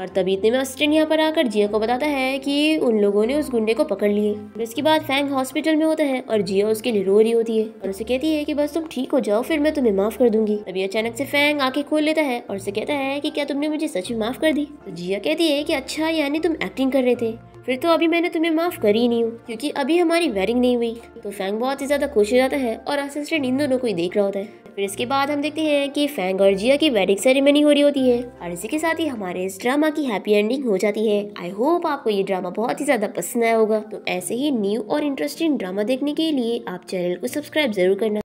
और तभी इतने में असिस्टेंट यहाँ पर आकर जिया को बताता है कि उन लोगों ने उस गुंडे को पकड़ लिए और इसके बाद फैंग हॉस्पिटल में होता है और जिया उसके लिए रो रही होती है और उसे कहती है कि बस तुम ठीक हो जाओ फिर मैं तुम्हें माफ कर दूंगी तभी अचानक से फैंग आके खोल लेता है और उसे कहता है कि क्या तुमने मुझे सच में माफ कर दी तो जिया कहती है कि अच्छा यानी तुम एक्टिंग कर रहे थे फिर तो अभी मैंने तुम्हें माफ करी ही नहीं हूँ क्योंकि अभी हमारी वेडिंग नहीं हुई तो फैंग बहुत ही ज्यादा खुश हो जाता है और असिस्टेंट इन दोनों को ही देख रहा होता है फिर इसके बाद हम देखते हैं कि फैंग और जिया की वेडिंग सेरेमनी हो रही होती है और इसी के साथ ही हमारे इस ड्रामा की हैप्पी एंडिंग हो जाती है आई होप आपको ये ड्रामा बहुत ही ज्यादा पसंद आया होगा तो ऐसे ही न्यू और इंटरेस्टिंग ड्रामा देखने के लिए आप चैनल को सब्सक्राइब जरूर करना